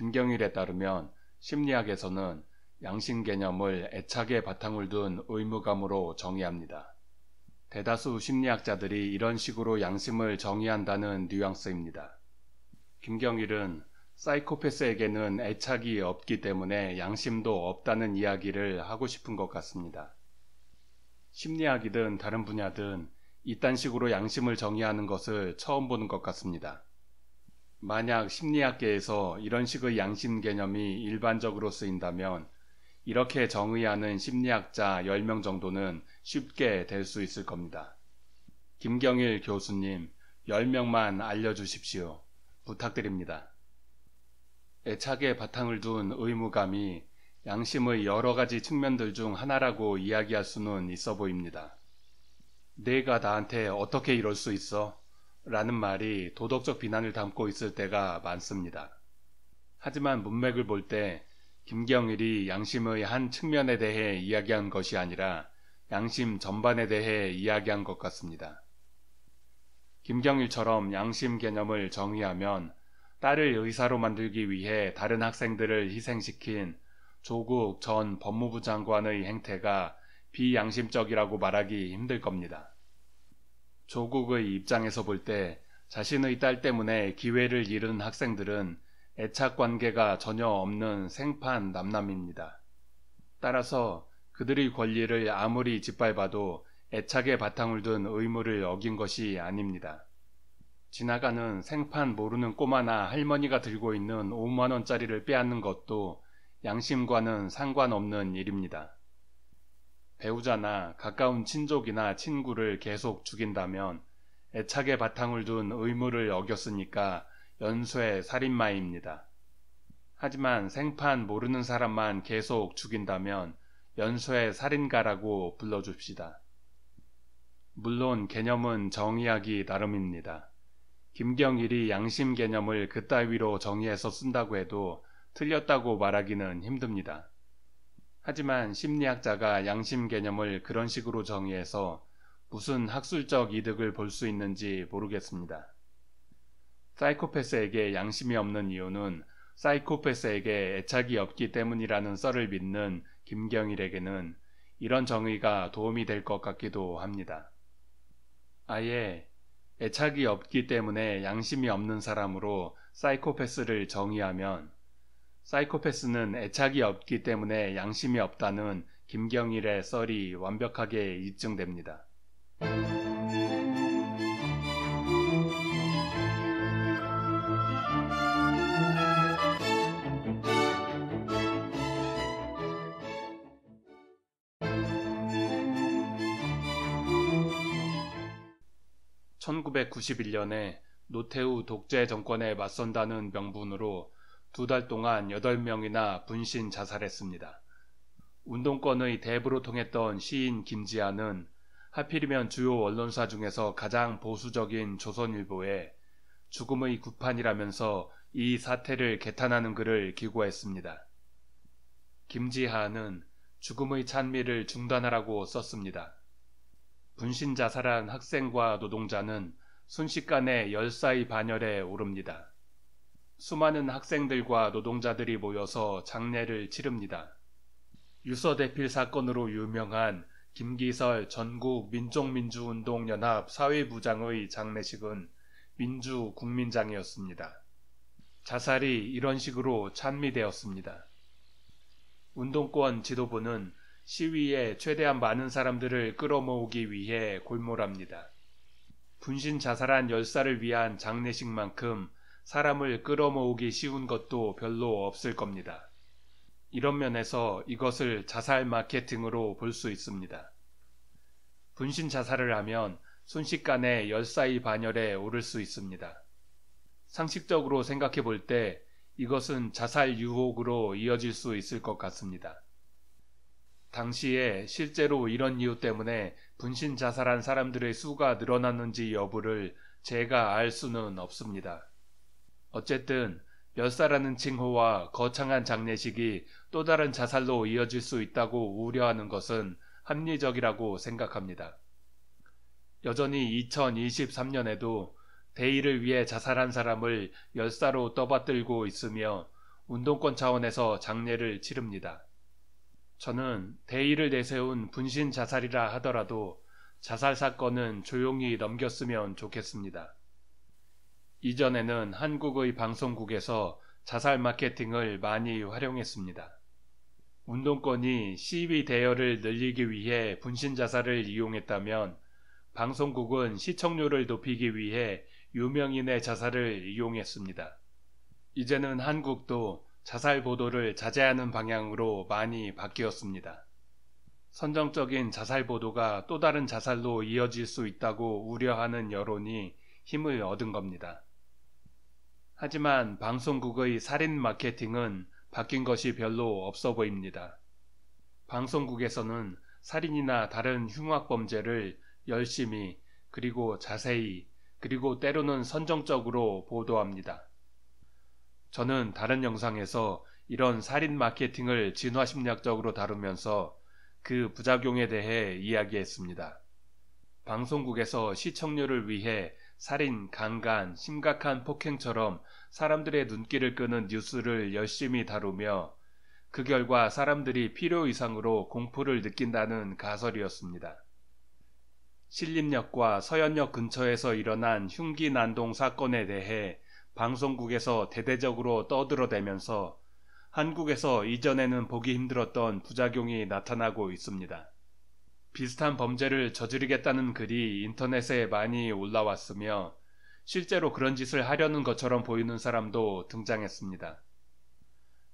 김경일에 따르면 심리학에서는 양심 개념을 애착의 바탕을 둔 의무감으로 정의합니다. 대다수 심리학자들이 이런 식으로 양심을 정의한다는 뉘앙스입니다. 김경일은 사이코패스에게는 애착이 없기 때문에 양심도 없다는 이야기를 하고 싶은 것 같습니다. 심리학이든 다른 분야든 이딴 식으로 양심을 정의하는 것을 처음 보는 것 같습니다. 만약 심리학계에서 이런 식의 양심 개념이 일반적으로 쓰인다면 이렇게 정의하는 심리학자 10명 정도는 쉽게 될 수 있을 겁니다. 김경일 교수님, 10명만 알려주십시오. 부탁드립니다. 애착의 바탕을 둔 의무감이 양심의 여러 가지 측면들 중 하나라고 이야기할 수는 있어 보입니다. 내가 나한테 어떻게 이럴 수 있어? 라는 말이 도덕적 비난을 담고 있을 때가 많습니다. 하지만 문맥을 볼 때 김경일이 양심의 한 측면에 대해 이야기한 것이 아니라 양심 전반에 대해 이야기한 것 같습니다. 김경일처럼 양심 개념을 정의하면 딸을 의사로 만들기 위해 다른 학생들을 희생시킨 조국 전 법무부 장관의 행태가 비양심적이라고 말하기 힘들 겁니다. 조국의 입장에서 볼 때 자신의 딸 때문에 기회를 잃은 학생들은 애착 관계가 전혀 없는 생판 남남입니다. 따라서 그들의 권리를 아무리 짓밟아도 애착에 바탕을 둔 의무를 어긴 것이 아닙니다. 지나가는 생판 모르는 꼬마나 할머니가 들고 있는 5만원짜리를 빼앗는 것도 양심과는 상관없는 일입니다. 배우자나 가까운 친족이나 친구를 계속 죽인다면 애착의 바탕을 둔 의무를 어겼으니까 연쇄 살인마입니다. 하지만 생판 모르는 사람만 계속 죽인다면 연쇄 살인가라고 불러줍시다. 물론 개념은 정의하기 나름입니다. 김경일이 양심 개념을 그따위로 정의해서 쓴다고 해도 틀렸다고 말하기는 힘듭니다. 하지만 심리학자가 양심 개념을 그런 식으로 정의해서 무슨 학술적 이득을 볼 수 있는지 모르겠습니다. 사이코패스에게 양심이 없는 이유는 사이코패스에게 애착이 없기 때문이라는 썰을 믿는 김경일에게는 이런 정의가 도움이 될 것 같기도 합니다. 아예 애착이 없기 때문에 양심이 없는 사람으로 사이코패스를 정의하면 사이코패스는 애착이 없기 때문에 양심이 없다는 김경일의 썰이 완벽하게 입증됩니다. (1991년에) 노태우 독재 정권에 맞선다는 명분으로 두달 동안 8명이나 분신 자살했습니다. 운동권의 대부로 통했던 시인 김지아는 하필이면 주요 언론사 중에서 가장 보수적인 조선일보에 죽음의 구판이라면서 이 사태를 개탄하는 글을 기고했습니다. 김지하는 죽음의 찬미를 중단하라고 썼습니다. 분신 자살한 학생과 노동자는 순식간에 열사의 반열에 오릅니다. 수많은 학생들과 노동자들이 모여서 장례를 치릅니다. 유서대필 사건으로 유명한 김기설 전국 민족민주운동연합 사회부장의 장례식은 민주국민장이었습니다. 자살이 이런 식으로 찬미되었습니다. 운동권 지도부는 시위에 최대한 많은 사람들을 끌어모으기 위해 골몰합니다. 분신 자살한 열사를 위한 장례식만큼 사람을 끌어모으기 쉬운 것도 별로 없을 겁니다. 이런 면에서 이것을 자살 마케팅으로 볼 수 있습니다. 분신 자살을 하면 순식간에 열사의 반열에 오를 수 있습니다. 상식적으로 생각해 볼 때 이것은 자살 유혹으로 이어질 수 있을 것 같습니다. 당시에 실제로 이런 이유 때문에 분신 자살한 사람들의 수가 늘어났는지 여부를 제가 알 수는 없습니다. 어쨌든 열사라는 칭호와 거창한 장례식이 또 다른 자살로 이어질 수 있다고 우려하는 것은 합리적이라고 생각합니다. 여전히 2023년에도 대의를 위해 자살한 사람을 열사로 떠받들고 있으며 운동권 차원에서 장례를 치릅니다. 저는 대의를 내세운 분신 자살이라 하더라도 자살 사건은 조용히 넘겼으면 좋겠습니다. 이전에는 한국의 방송국에서 자살 마케팅을 많이 활용했습니다. 운동권이 시위 대여를 늘리기 위해 분신 자살을 이용했다면 방송국은 시청률을 높이기 위해 유명인의 자살을 이용했습니다. 이제는 한국도 자살 보도를 자제하는 방향으로 많이 바뀌었습니다. 선정적인 자살 보도가 또 다른 자살로 이어질 수 있다고 우려하는 여론이 힘을 얻은 겁니다. 하지만 방송국의 살인 마케팅은 바뀐 것이 별로 없어 보입니다. 방송국에서는 살인이나 다른 흉악 범죄를 열심히 그리고 자세히 그리고 때로는 선정적으로 보도합니다. 저는 다른 영상에서 이런 살인 마케팅을 진화심리학적으로 다루면서 그 부작용에 대해 이야기했습니다. 방송국에서 시청률을 위해 살인, 강간, 심각한 폭행처럼 사람들의 눈길을 끄는 뉴스를 열심히 다루며 그 결과 사람들이 필요 이상으로 공포를 느낀다는 가설이었습니다. 신림역과 서현역 근처에서 일어난 흉기 난동 사건에 대해 방송국에서 대대적으로 떠들어대면서 한국에서 이전에는 보기 힘들었던 부작용이 나타나고 있습니다. 비슷한 범죄를 저지르겠다는 글이 인터넷에 많이 올라왔으며 실제로 그런 짓을 하려는 것처럼 보이는 사람도 등장했습니다.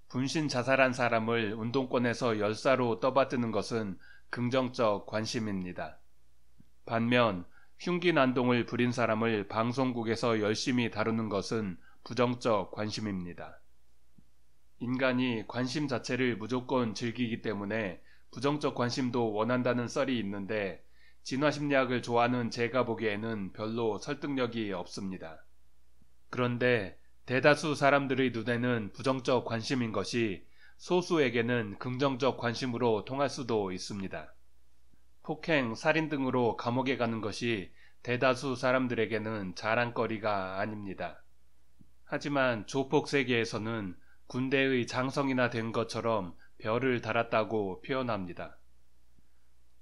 분신 자살한 사람을 운동권에서 열사로 떠받드는 것은 긍정적 관심입니다. 반면 흉기 난동을 부린 사람을 방송국에서 열심히 다루는 것은 부정적 관심입니다. 인간이 관심 자체를 무조건 즐기기 때문에 부정적 관심도 원한다는 썰이 있는데 진화 심리학을 좋아하는 제가 보기에는 별로 설득력이 없습니다. 그런데 대다수 사람들의 눈에는 부정적 관심인 것이 소수에게는 긍정적 관심으로 통할 수도 있습니다. 폭행, 살인 등으로 감옥에 가는 것이 대다수 사람들에게는 자랑거리가 아닙니다. 하지만 조폭 세계에서는 군대의 장성이나 된 것처럼 별을 달았다고 표현합니다.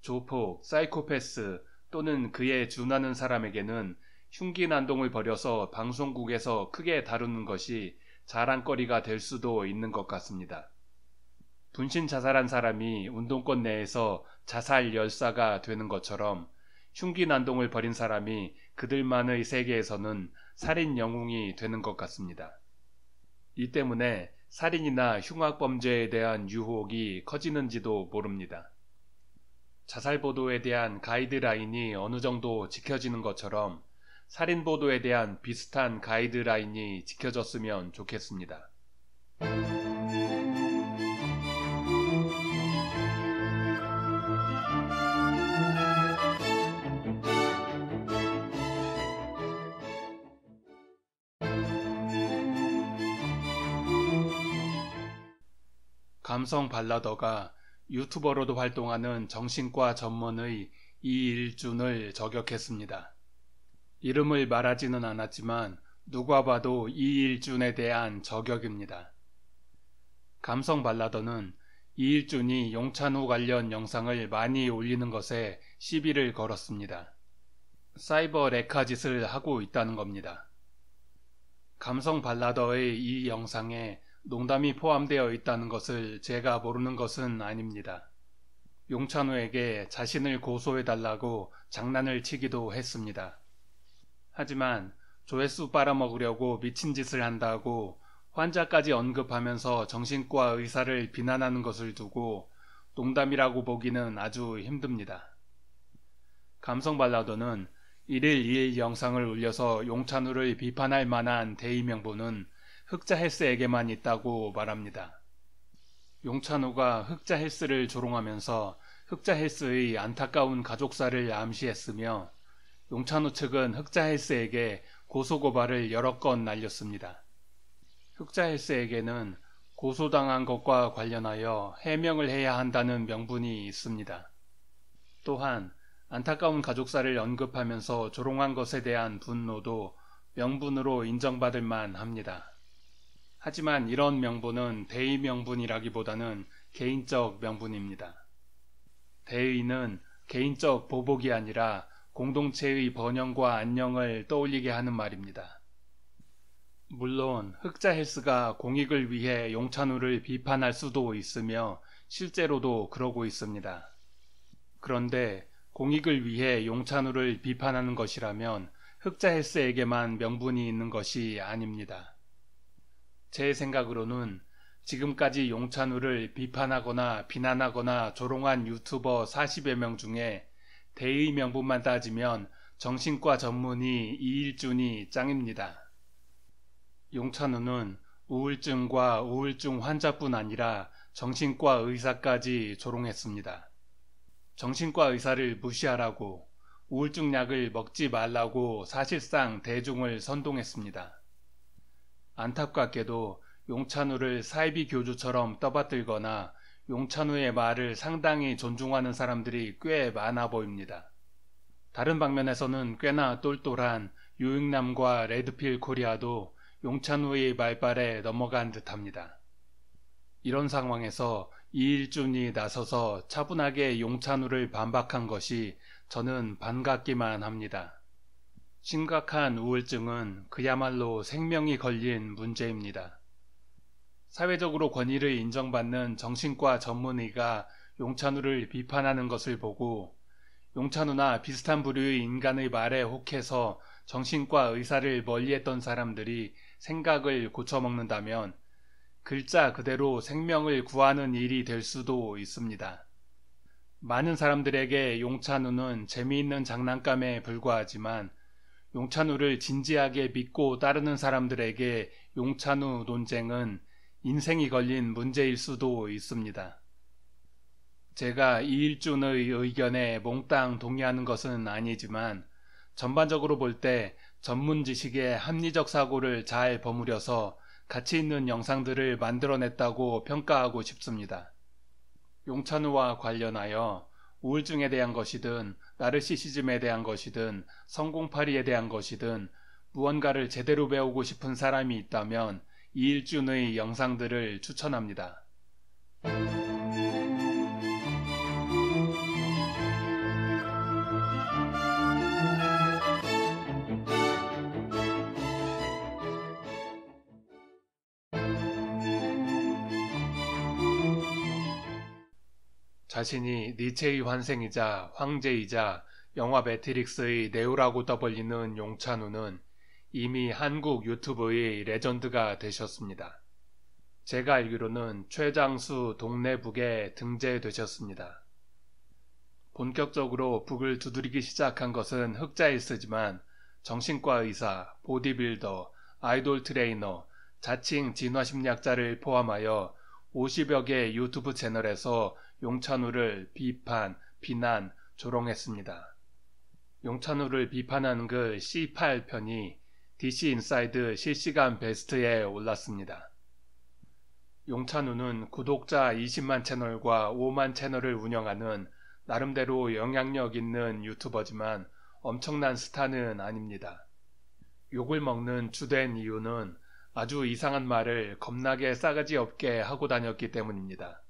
조폭, 사이코패스 또는 그에 준하는 사람에게는 흉기 난동을 벌여서 방송국에서 크게 다루는 것이 자랑거리가 될 수도 있는 것 같습니다. 분신 자살한 사람이 운동권 내에서 자살 열사가 되는 것처럼 흉기 난동을 벌인 사람이 그들만의 세계에서는 살인 영웅이 되는 것 같습니다. 이 때문에 살인이나 흉악범죄에 대한 유혹이 커지는지도 모릅니다. 자살보도에 대한 가이드라인이 어느 정도 지켜지는 것처럼 살인보도에 대한 비슷한 가이드라인이 지켜졌으면 좋겠습니다. 감성 발라더가 유튜버로도 활동하는 정신과 전문의 이일준을 저격했습니다. 이름을 말하지는 않았지만 누가 봐도 이일준에 대한 저격입니다. 감성 발라더는 이일준이 용찬호 관련 영상을 많이 올리는 것에 시비를 걸었습니다. 사이버 레카짓을 하고 있다는 겁니다. 감성 발라더의 이 영상에 농담이 포함되어 있다는 것을 제가 모르는 것은 아닙니다. 용찬호에게 자신을 고소해달라고 장난을 치기도 했습니다. 하지만 조회수 빨아먹으려고 미친 짓을 한다고 환자까지 언급하면서 정신과 의사를 비난하는 것을 두고 농담이라고 보기는 아주 힘듭니다. 감성 발라드는 1일 2일 영상을 올려서 용찬우를 비판할 만한 대의명분은 흑자 헬스에게만 있다고 말합니다. 용찬호가 흑자 헬스를 조롱하면서 흑자 헬스의 안타까운 가족사를 암시했으며 용찬호 측은 흑자 헬스에게 고소고발을 여러 건 날렸습니다. 흑자 헬스에게는 고소당한 것과 관련하여 해명을 해야 한다는 명분이 있습니다. 또한 안타까운 가족사를 언급하면서 조롱한 것에 대한 분노도 명분으로 인정받을 만 합니다. 하지만 이런 명분은 대의 명분이라기보다는 개인적 명분입니다. 대의는 개인적 보복이 아니라 공동체의 번영과 안녕을 떠올리게 하는 말입니다. 물론 흑자 헬스가 공익을 위해 용찬우를 비판할 수도 있으며 실제로도 그러고 있습니다. 그런데 공익을 위해 용찬우를 비판하는 것이라면 흑자 헬스에게만 명분이 있는 것이 아닙니다. 제 생각으로는 지금까지 용찬우를 비판하거나 비난하거나 조롱한 유튜버 40여 명 중에 대의 명분만 따지면 정신과 전문의 이일준이 짱입니다. 용찬우는 우울증과 우울증 환자뿐 아니라 정신과 의사까지 조롱했습니다. 정신과 의사를 무시하라고 우울증 약을 먹지 말라고 사실상 대중을 선동했습니다. 안타깝게도 용찬우를 사이비 교주처럼 떠받들거나 용찬우의 말을 상당히 존중하는 사람들이 꽤 많아 보입니다. 다른 방면에서는 꽤나 똘똘한 유익남과 레드필 코리아도 용찬우의 말발에 넘어간 듯합니다. 이런 상황에서 이일준이 나서서 차분하게 용찬우를 반박한 것이 저는 반갑기만 합니다. 심각한 우울증은 그야말로 생명이 걸린 문제입니다. 사회적으로 권위를 인정받는 정신과 전문의가 용찬우를 비판하는 것을 보고 용찬우나 비슷한 부류의 인간의 말에 혹해서 정신과 의사를 멀리했던 사람들이 생각을 고쳐먹는다면 글자 그대로 생명을 구하는 일이 될 수도 있습니다. 많은 사람들에게 용찬우는 재미있는 장난감에 불과하지만 용찬우를 진지하게 믿고 따르는 사람들에게 용찬우 논쟁은 인생이 걸린 문제일 수도 있습니다. 제가 이일준의 의견에 몽땅 동의하는 것은 아니지만 전반적으로 볼 때 전문 지식의 합리적 사고를 잘 버무려서 가치 있는 영상들을 만들어냈다고 평가하고 싶습니다. 용찬우와 관련하여 우울증에 대한 것이든 나르시시즘에 대한 것이든 성공팔이에 대한 것이든 무언가를 제대로 배우고 싶은 사람이 있다면 이일준의 영상들을 추천합니다. 자신이 니체의 환생이자 황제이자 영화 매트릭스의 네오라고 떠벌리는 용찬우는 이미 한국 유튜브의 레전드가 되셨습니다. 제가 알기로는 최장수 동네북에 등재되셨습니다. 본격적으로 북을 두드리기 시작한 것은 흑자에쓰지만 정신과 의사, 보디빌더, 아이돌 트레이너, 자칭 진화심리학자를 포함하여 50여 개 유튜브 채널에서 용찬우를 비판, 비난, 조롱했습니다. 용찬우를 비판한 글 그 C8편이 DC 인사이드 실시간 베스트에 올랐습니다. 용찬우는 구독자 20만 채널과 5만 채널을 운영하는 나름대로 영향력 있는 유튜버지만 엄청난 스타는 아닙니다. 욕을 먹는 주된 이유는 아주 이상한 말을 겁나게 싸가지 없게 하고 다녔기 때문입니다.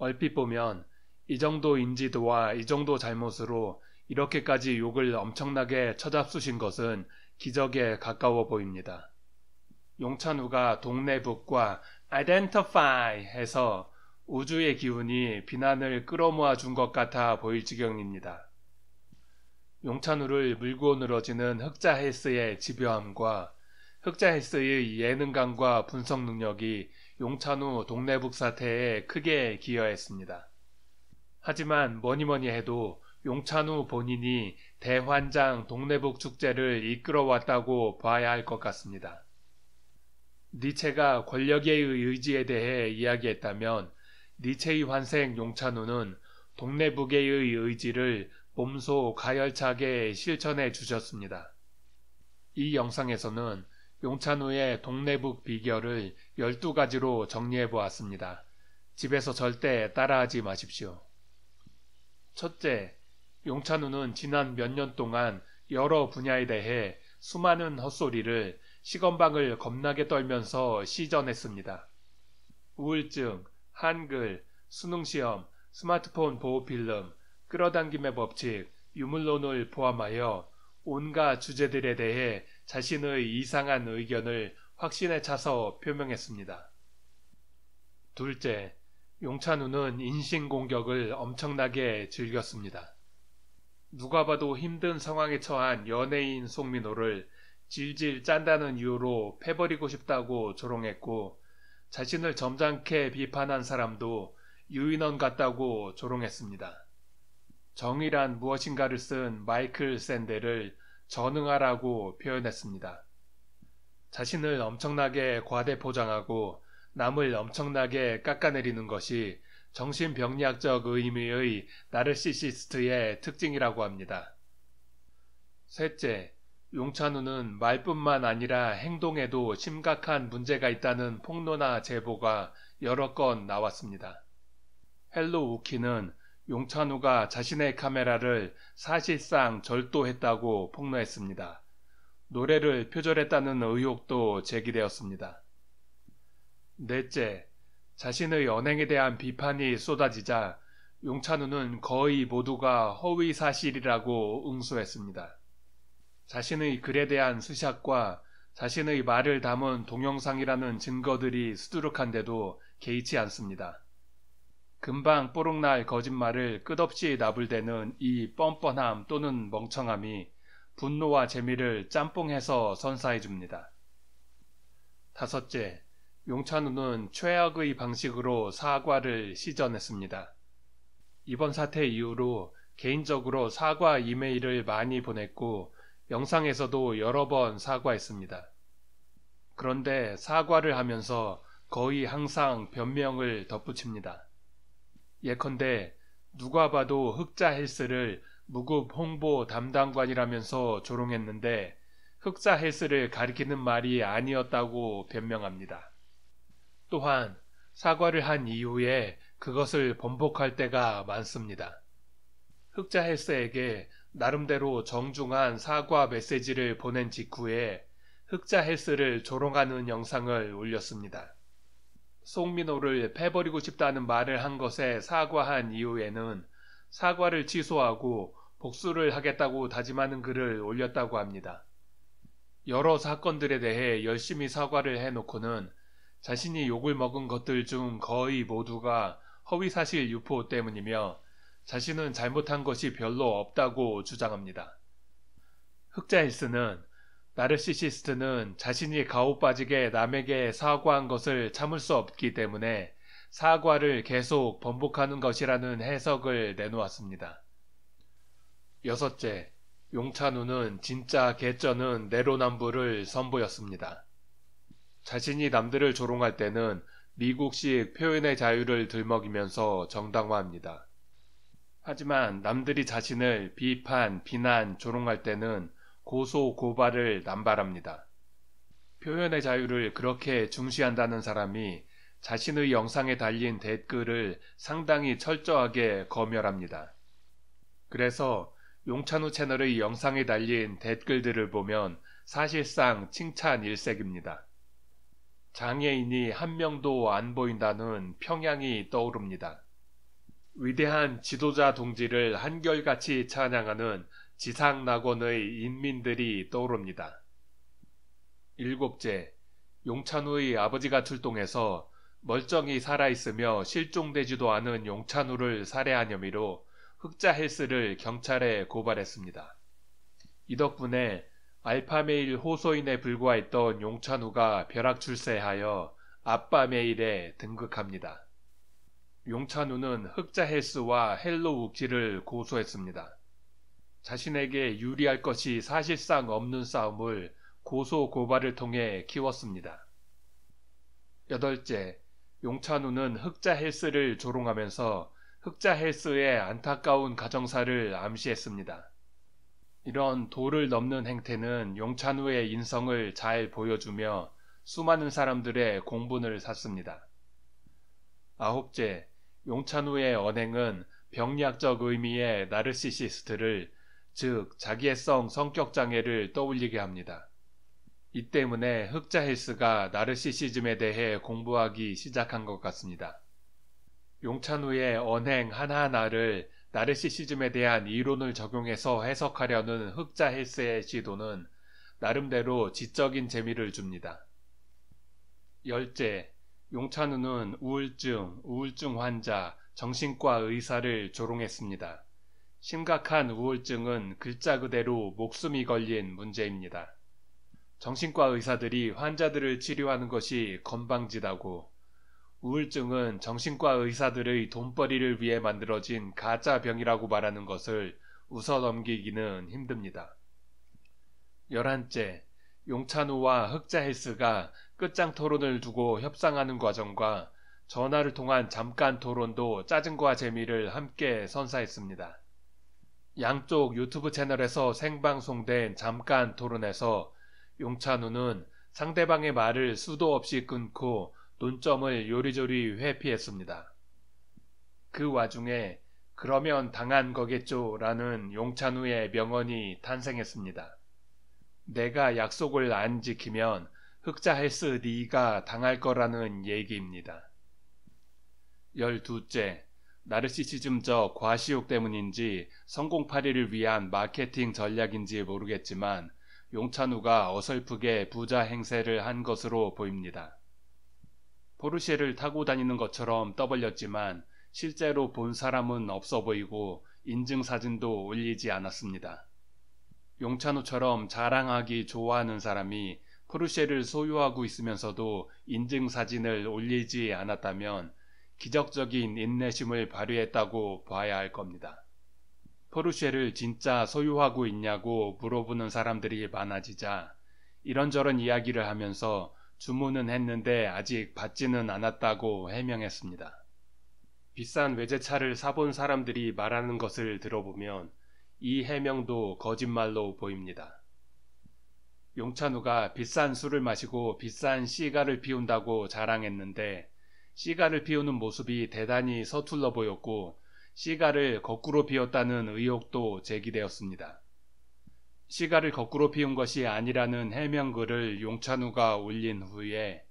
얼핏 보면 이 정도 인지도와 이 정도 잘못으로 이렇게까지 욕을 엄청나게 쳐잡수신 것은 기적에 가까워 보입니다. 용찬우가 동네 북과 identify 해서 우주의 기운이 비난을 끌어모아 준 것 같아 보일 지경입니다. 용찬우를 물고 늘어지는 흑자 헬스의 집요함과 흑자 헬스의 예능감과 분석 능력이 용찬우동네북 사태에 크게 기여했습니다. 하지만 뭐니뭐니 해도 용찬우 본인이 대환장 동네북 축제를 이끌어왔다고 봐야 할 것 같습니다. 니체가 권력의 의지에 대해 이야기했다면 니체의 환생 용찬우는동네북의 의지를 몸소 가열차게 실천해 주셨습니다. 이 영상에서는 용찬우의 동네북 비결을 12가지로 정리해 보았습니다. 집에서 절대 따라하지 마십시오. 첫째, 용찬우는 지난 몇 년 동안 여러 분야에 대해 수많은 헛소리를 시건방을 겁나게 떨면서 시전했습니다. 우울증, 한글, 수능시험, 스마트폰 보호필름, 끌어당김의 법칙, 유물론을 포함하여 온갖 주제들에 대해 자신의 이상한 의견을 확신에 차서 표명했습니다. 둘째, 용찬우는 인신공격을 엄청나게 즐겼습니다. 누가 봐도 힘든 상황에 처한 연예인 송민호를 질질 짠다는 이유로 패버리고 싶다고 조롱했고 자신을 점잖게 비판한 사람도 유인원 같다고 조롱했습니다. 정의란 무엇인가를 쓴 마이클 샌델을 전응하라고 표현했습니다. 자신을 엄청나게 과대포장하고 남을 엄청나게 깎아내리는 것이 정신병리학적 의미의 나르시시스트의 특징이라고 합니다. 셋째, 용찬우는 말뿐만 아니라 행동에도 심각한 문제가 있다는 폭로나 제보가 여러 건 나왔습니다. 헬로 우키는 용찬우가 자신의 카메라를 사실상 절도했다고 폭로했습니다. 노래를 표절했다는 의혹도 제기되었습니다. 넷째, 자신의 언행에 대한 비판이 쏟아지자 용찬우는 거의 모두가 허위 사실이라고 응수했습니다. 자신의 글에 대한 수샷과 자신의 말을 담은 동영상이라는 증거들이 수두룩한데도 개의치 않습니다. 금방 뽀록날 거짓말을 끝없이 나불대는 이 뻔뻔함 또는 멍청함이 분노와 재미를 짬뽕해서 선사해 줍니다. 다섯째, 용찬우는 최악의 방식으로 사과를 시전했습니다. 이번 사태 이후로 개인적으로 사과 이메일을 많이 보냈고 영상에서도 여러 번 사과했습니다. 그런데 사과를 하면서 거의 항상 변명을 덧붙입니다. 예컨대 누가 봐도 흑자 헬스를 무급 홍보 담당관이라면서 조롱했는데 흑자 헬스를 가리키는 말이 아니었다고 변명합니다. 또한 사과를 한 이후에 그것을 번복할 때가 많습니다. 흑자 헬스에게 나름대로 정중한 사과 메시지를 보낸 직후에 흑자 헬스를 조롱하는 영상을 올렸습니다. 송민호를 패버리고 싶다는 말을 한 것에 사과한 이후에는 사과를 취소하고 복수를 하겠다고 다짐하는 글을 올렸다고 합니다. 여러 사건들에 대해 열심히 사과를 해놓고는 자신이 욕을 먹은 것들 중 거의 모두가 허위사실 유포 때문이며 자신은 잘못한 것이 별로 없다고 주장합니다. 흑자일스는 나르시시스트는 자신이 가오 빠지게 남에게 사과한 것을 참을 수 없기 때문에 사과를 계속 번복하는 것이라는 해석을 내놓았습니다. 여섯째, 용찬우는 진짜 개쩌는 내로남부를 선보였습니다. 자신이 남들을 조롱할 때는 미국식 표현의 자유를 들먹이면서 정당화합니다. 하지만 남들이 자신을 비판, 비난, 조롱할 때는 고소 고발을 남발합니다. 표현의 자유를 그렇게 중시한다는 사람이 자신의 영상에 달린 댓글을 상당히 철저하게 검열합니다. 그래서 용찬우 채널의 영상에 달린 댓글들을 보면 사실상 칭찬 일색입니다. 장애인이 한 명도 안 보인다는 평양이 떠오릅니다. 위대한 지도자 동지를 한결같이 찬양하는 지상 낙원의 인민들이 떠오릅니다. 일곱째, 용찬우의 아버지가 출동해서 멀쩡히 살아있으며 실종되지도 않은 용찬우를 살해한 혐의로 흑자 헬스를 경찰에 고발했습니다. 이 덕분에 알파메일 호소인에 불과했던 용찬우가 벼락 출세하여 아빠메일에 등극합니다. 용찬우는 흑자 헬스와 헬로 우키를 고소했습니다. 자신에게 유리할 것이 사실상 없는 싸움을 고소고발을 통해 키웠습니다. 여덟째, 용찬우는 흑자 헬스를 조롱하면서 흑자 헬스의 안타까운 가정사를 암시했습니다. 이런 도를 넘는 행태는 용찬우의 인성을 잘 보여주며 수많은 사람들의 공분을 샀습니다. 아홉째, 용찬우의 언행은 병리학적 의미의 나르시시스트를 즉자기애성 성격 장애를 떠올리게 합니다. 이 때문에 흑자 헬스가 나르시시즘에 대해 공부하기 시작한 것 같습니다. 용찬우의 언행 하나하나를 나르시시즘에 대한 이론을 적용해서 해석하려는 흑자 헬스의 시도는 나름대로 지적인 재미를 줍니다. 열째, 용찬우는 우울증, 우울증 환자, 정신과 의사를 조롱했습니다. 심각한 우울증은 글자 그대로 목숨이 걸린 문제입니다. 정신과 의사들이 환자들을 치료하는 것이 건방지다고 우울증은 정신과 의사들의 돈벌이를 위해 만들어진 가짜 병이라고 말하는 것을 웃어 넘기기는 힘듭니다. 열한째, 용찬우와 흑자헬스가 끝장 토론을 두고 협상하는 과정과 전화를 통한 잠깐 토론도 짜증과 재미를 함께 선사했습니다. 양쪽 유튜브 채널에서 생방송된 잠깐 토론에서 용찬우는 상대방의 말을 수도 없이 끊고 논점을 요리조리 회피했습니다. 그 와중에 그러면 당한 거겠죠 라는 용찬우의 명언이 탄생했습니다. 내가 약속을 안 지키면 흑자 헬스 니가 당할 거라는 얘기입니다. 열두째 나르시시즘저 과시욕 때문인지 성공팔이를 위한 마케팅 전략인지 모르겠지만 용찬우가 어설프게 부자 행세를 한 것으로 보입니다. 포르쉐를 타고 다니는 것처럼 떠벌렸지만 실제로 본 사람은 없어 보이고 인증사진도 올리지 않았습니다. 용찬우처럼 자랑하기 좋아하는 사람이 포르쉐를 소유하고 있으면서도 인증사진을 올리지 않았다면 기적적인 인내심을 발휘했다고 봐야 할 겁니다. 포르쉐를 진짜 소유하고 있냐고 물어보는 사람들이 많아지자 이런저런 이야기를 하면서 주문은 했는데 아직 받지는 않았다고 해명했습니다. 비싼 외제차를 사본 사람들이 말하는 것을 들어보면 이 해명도 거짓말로 보입니다. 용찬우가 비싼 술을 마시고 비싼 시가를 피운다고 자랑했는데 시가를 피우는 모습이 대단히 서툴러 보였고 시가를 거꾸로 피웠다는 의혹도 제기되었습니다. 시가를 거꾸로 피운 것이 아니라는 해명글을 용찬우가 올린 후에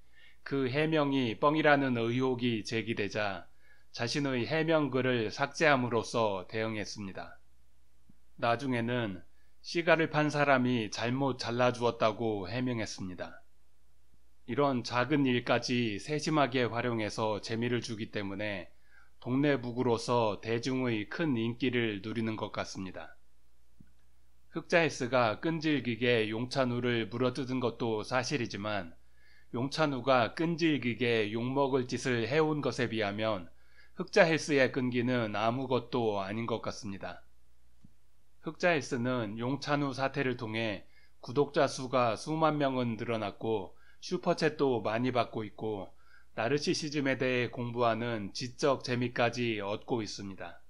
그 해명이 뻥이라는 의혹이 제기되자 자신의 해명글을 삭제함으로써 대응했습니다. 나중에는 시가를 판 사람이 잘못 잘라주었다고 해명했습니다. 이런 작은 일까지 세심하게 활용해서 재미를 주기 때문에 동네북으로서 대중의 큰 인기를 누리는 것 같습니다. 흑자헬스가 끈질기게 용찬우를 물어뜯은 것도 사실이지만 용찬우가 끈질기게 욕먹을 짓을 해온 것에 비하면 흑자헬스의 끈기는 아무것도 아닌 것 같습니다. 흑자헬스는 용찬우 사태를 통해 구독자 수가 수만 명은 늘어났고 슈퍼챗도 많이 받고 있고 나르시시즘에 대해 공부하는 지적 재미까지 얻고 있습니다.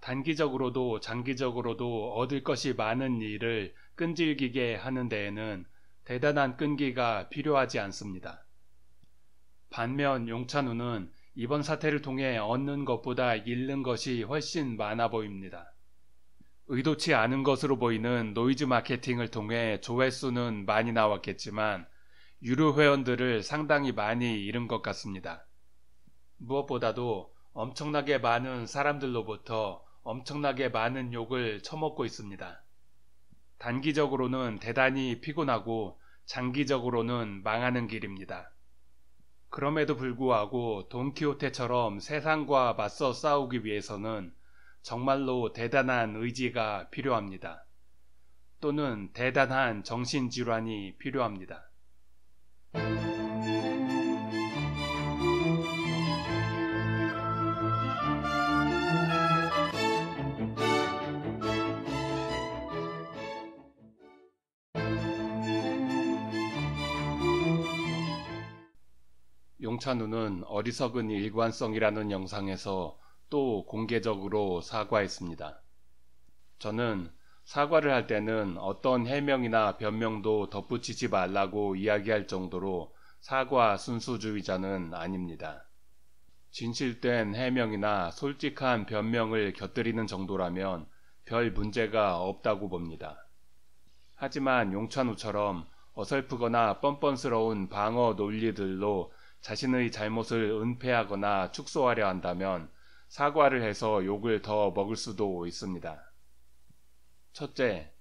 단기적으로도 장기적으로도 얻을 것이 많은 일을 끈질기게 하는 데에는 대단한 끈기가 필요하지 않습니다. 반면 용찬우는 이번 사태를 통해 얻는 것보다 잃는 것이 훨씬 많아 보입니다. 의도치 않은 것으로 보이는 노이즈 마케팅을 통해 조회수는 많이 나왔겠지만 유료 회원들을 상당히 많이 잃은 것 같습니다. 무엇보다도 엄청나게 많은 사람들로부터 엄청나게 많은 욕을 처먹고 있습니다. 단기적으로는 대단히 피곤하고 장기적으로는 망하는 길입니다. 그럼에도 불구하고 돈키호테처럼 세상과 맞서 싸우기 위해서는 정말로 대단한 의지가 필요합니다. 또는 대단한 정신질환이 필요합니다. 용찬우는 어리석은 일관성이라는 영상에서 또 공개적으로 사과했습니다. 저는 사과를 할 때는 어떤 해명이나 변명도 덧붙이지 말라고 이야기할 정도로 사과 순수주의자는 아닙니다. 진실된 해명이나 솔직한 변명을 곁들이는 정도라면 별 문제가 없다고 봅니다. 하지만 용찬우처럼 어설프거나 뻔뻔스러운 방어 논리들로 자신의 잘못을 은폐하거나 축소하려 한다면 사과를 해서 욕을 더 먹을 수도 있습니다. 첫째,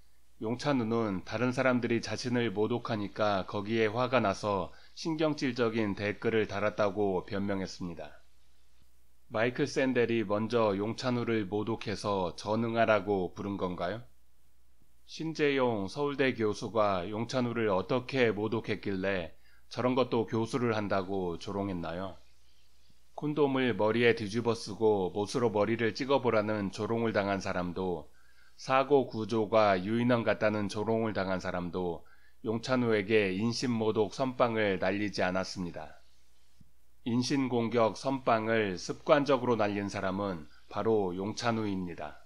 용찬우는 다른 사람들이 자신을 모독하니까 거기에 화가 나서 신경질적인 댓글을 달았다고 변명했습니다. 마이클 샌델이 먼저 용찬우를 모독해서 전응하라고 부른 건가요? 신재용 서울대 교수가 용찬우를 어떻게 모독했길래 저런 것도 교수를 한다고 조롱했나요? 콘돔을 머리에 뒤집어 쓰고 못으로 머리를 찍어보라는 조롱을 당한 사람도 사고 구조가 유인원 같다는 조롱을 당한 사람도 용찬우에게 인신모독 선빵을 날리지 않았습니다. 인신공격 선빵을 습관적으로 날린 사람은 바로 용찬우입니다.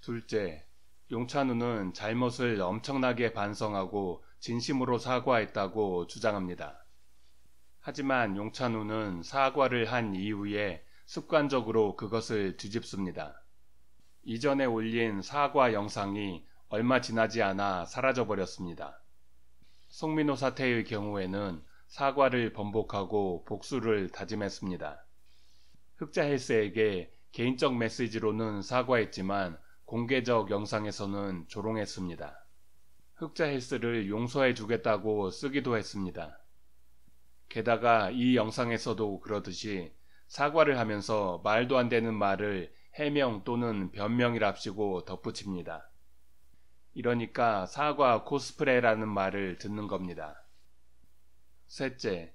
둘째, 용찬우는 잘못을 엄청나게 반성하고 진심으로 사과했다고 주장합니다. 하지만 용찬우는 사과를 한 이후에 습관적으로 그것을 뒤집습니다. 이전에 올린 사과 영상이 얼마 지나지 않아 사라져 버렸습니다. 송민호 사태의 경우에는 사과를 번복하고 복수를 다짐했습니다. 흑자 헬스에게 개인적 메시지로는 사과했지만 공개적 영상에서는 조롱했습니다. 흑자 헬스를 용서해 주겠다고 쓰기도 했습니다. 게다가 이 영상에서도 그러듯이 사과를 하면서 말도 안 되는 말을 해명 또는 변명이라합시고 덧붙입니다. 이러니까 사과 코스프레라는 말을 듣는 겁니다. 셋째,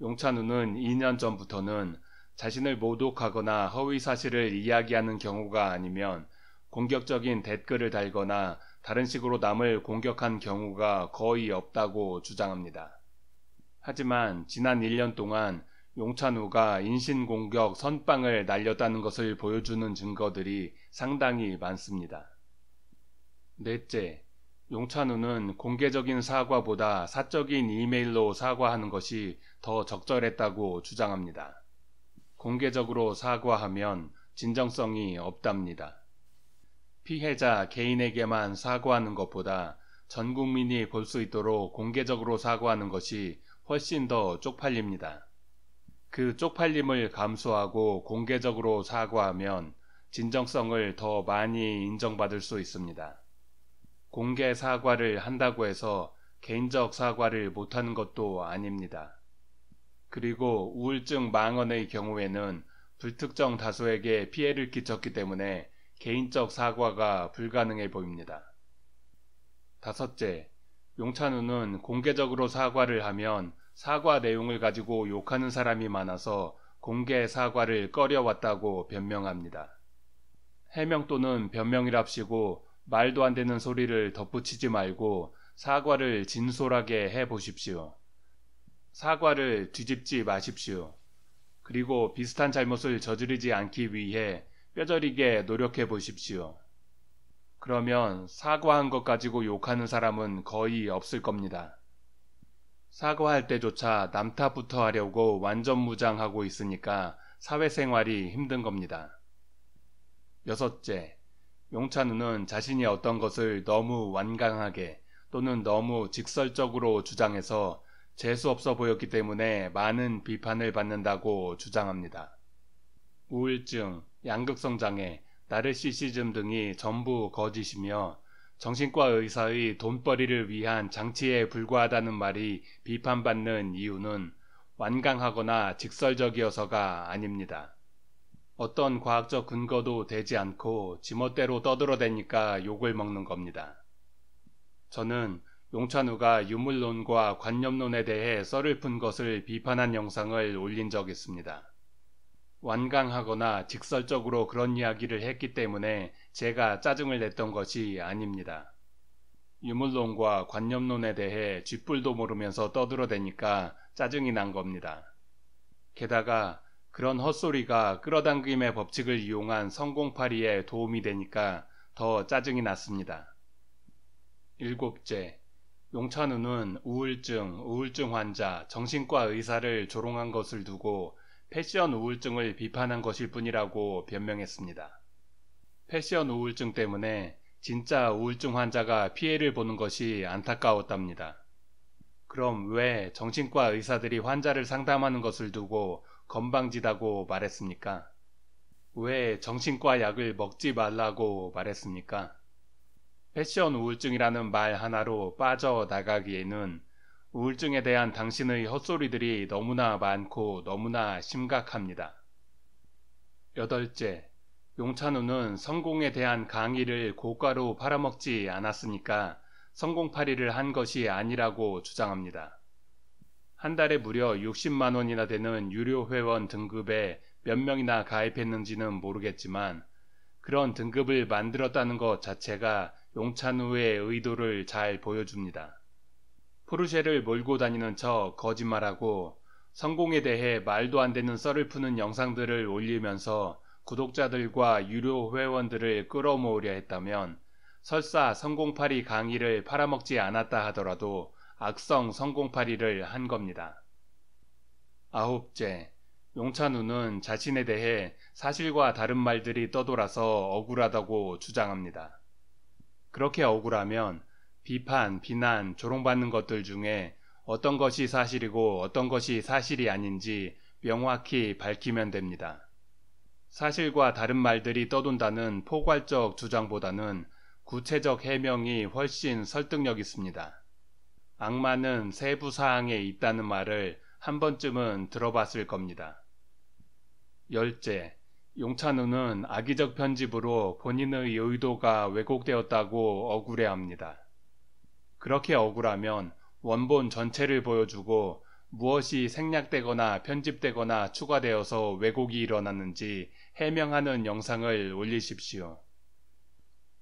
용찬우는 2년 전부터는 자신을 모독하거나 허위 사실을 이야기하는 경우가 아니면 공격적인 댓글을 달거나 다른 식으로 남을 공격한 경우가 거의 없다고 주장합니다. 하지만 지난 1년 동안 용찬우가 인신공격 선빵을 날렸다는 것을 보여주는 증거들이 상당히 많습니다. 넷째, 용찬우는 공개적인 사과보다 사적인 이메일로 사과하는 것이 더 적절했다고 주장합니다. 공개적으로 사과하면 진정성이 없답니다. 피해자 개인에게만 사과하는 것보다 전 국민이 볼 수 있도록 공개적으로 사과하는 것이 훨씬 더 쪽팔립니다. 그 쪽팔림을 감수하고 공개적으로 사과하면 진정성을 더 많이 인정받을 수 있습니다. 공개 사과를 한다고 해서 개인적 사과를 못하는 것도 아닙니다. 그리고 우울증 망언의 경우에는 불특정 다수에게 피해를 끼쳤기 때문에 개인적 사과가 불가능해 보입니다. 다섯째, 용찬우는 공개적으로 사과를 하면 사과 내용을 가지고 욕하는 사람이 많아서 공개 사과를 꺼려왔다고 변명합니다. 해명 또는 변명이랍시고 말도 안 되는 소리를 덧붙이지 말고 사과를 진솔하게 해 보십시오. 사과를 뒤집지 마십시오. 그리고 비슷한 잘못을 저지르지 않기 위해 뼈저리게 노력해 보십시오. 그러면 사과한 것 가지고 욕하는 사람은 거의 없을 겁니다. 사과할 때조차 남탓부터 하려고 완전 무장하고 있으니까 사회생활이 힘든 겁니다. 여섯째, 용찬우는 자신이 어떤 것을 너무 완강하게 또는 너무 직설적으로 주장해서 재수없어 보였기 때문에 많은 비판을 받는다고 주장합니다. 우울증, 양극성 장애, 나르시시즘 등이 전부 거짓이며 정신과 의사의 돈벌이를 위한 장치에 불과하다는 말이 비판받는 이유는 완강하거나 직설적이어서가 아닙니다. 어떤 과학적 근거도 되지 않고 지멋대로 떠들어대니까 욕을 먹는 겁니다. 저는 용찬우가 유물론과 관념론에 대해 썰을 푼 것을 비판한 영상을 올린 적 있습니다. 완강하거나 직설적으로 그런 이야기를 했기 때문에 제가 짜증을 냈던 것이 아닙니다. 유물론과 관념론에 대해 쥐뿔도 모르면서 떠들어대니까 짜증이 난 겁니다. 게다가 그런 헛소리가 끌어당김의 법칙을 이용한 성공팔이에 도움이 되니까 더 짜증이 났습니다. 일곱째, 용찬우는 우울증, 우울증 환자, 정신과 의사를 조롱한 것을 두고 패션 우울증을 비판한 것일 뿐이라고 변명했습니다. 패션 우울증 때문에 진짜 우울증 환자가 피해를 보는 것이 안타까웠답니다. 그럼 왜 정신과 의사들이 환자를 상담하는 것을 두고 건방지다고 말했습니까? 왜 정신과 약을 먹지 말라고 말했습니까? 패션 우울증이라는 말 하나로 빠져나가기에는 우울증에 대한 당신의 헛소리들이 너무나 많고 너무나 심각합니다. 여덟째, 용찬우는 성공에 대한 강의를 고가로 팔아먹지 않았으니까 성공팔이를 한 것이 아니라고 주장합니다. 한 달에 무려 60만 원이나 되는 유료 회원 등급에 몇 명이나 가입했는지는 모르겠지만 그런 등급을 만들었다는 것 자체가 용찬우의 의도를 잘 보여줍니다. 포르쉐를 몰고 다니는 척 거짓말하고 성공에 대해 말도 안 되는 썰을 푸는 영상들을 올리면서 구독자들과 유료 회원들을 끌어모으려 했다면 설사 성공팔이 강의를 팔아먹지 않았다 하더라도 악성 성공팔이를 한 겁니다. 아홉째, 용찬우는 자신에 대해 사실과 다른 말들이 떠돌아서 억울하다고 주장합니다. 그렇게 억울하면 비판, 비난, 조롱받는 것들 중에 어떤 것이 사실이고 어떤 것이 사실이 아닌지 명확히 밝히면 됩니다. 사실과 다른 말들이 떠돈다는 포괄적 주장보다는 구체적 해명이 훨씬 설득력 있습니다. 악마는 세부 사항에 있다는 말을 한 번쯤은 들어봤을 겁니다. 열째, 용찬우는 악의적 편집으로 본인의 의도가 왜곡되었다고 억울해합니다. 그렇게 억울하면 원본 전체를 보여주고 무엇이 생략되거나 편집되거나 추가되어서 왜곡이 일어났는지 해명하는 영상을 올리십시오.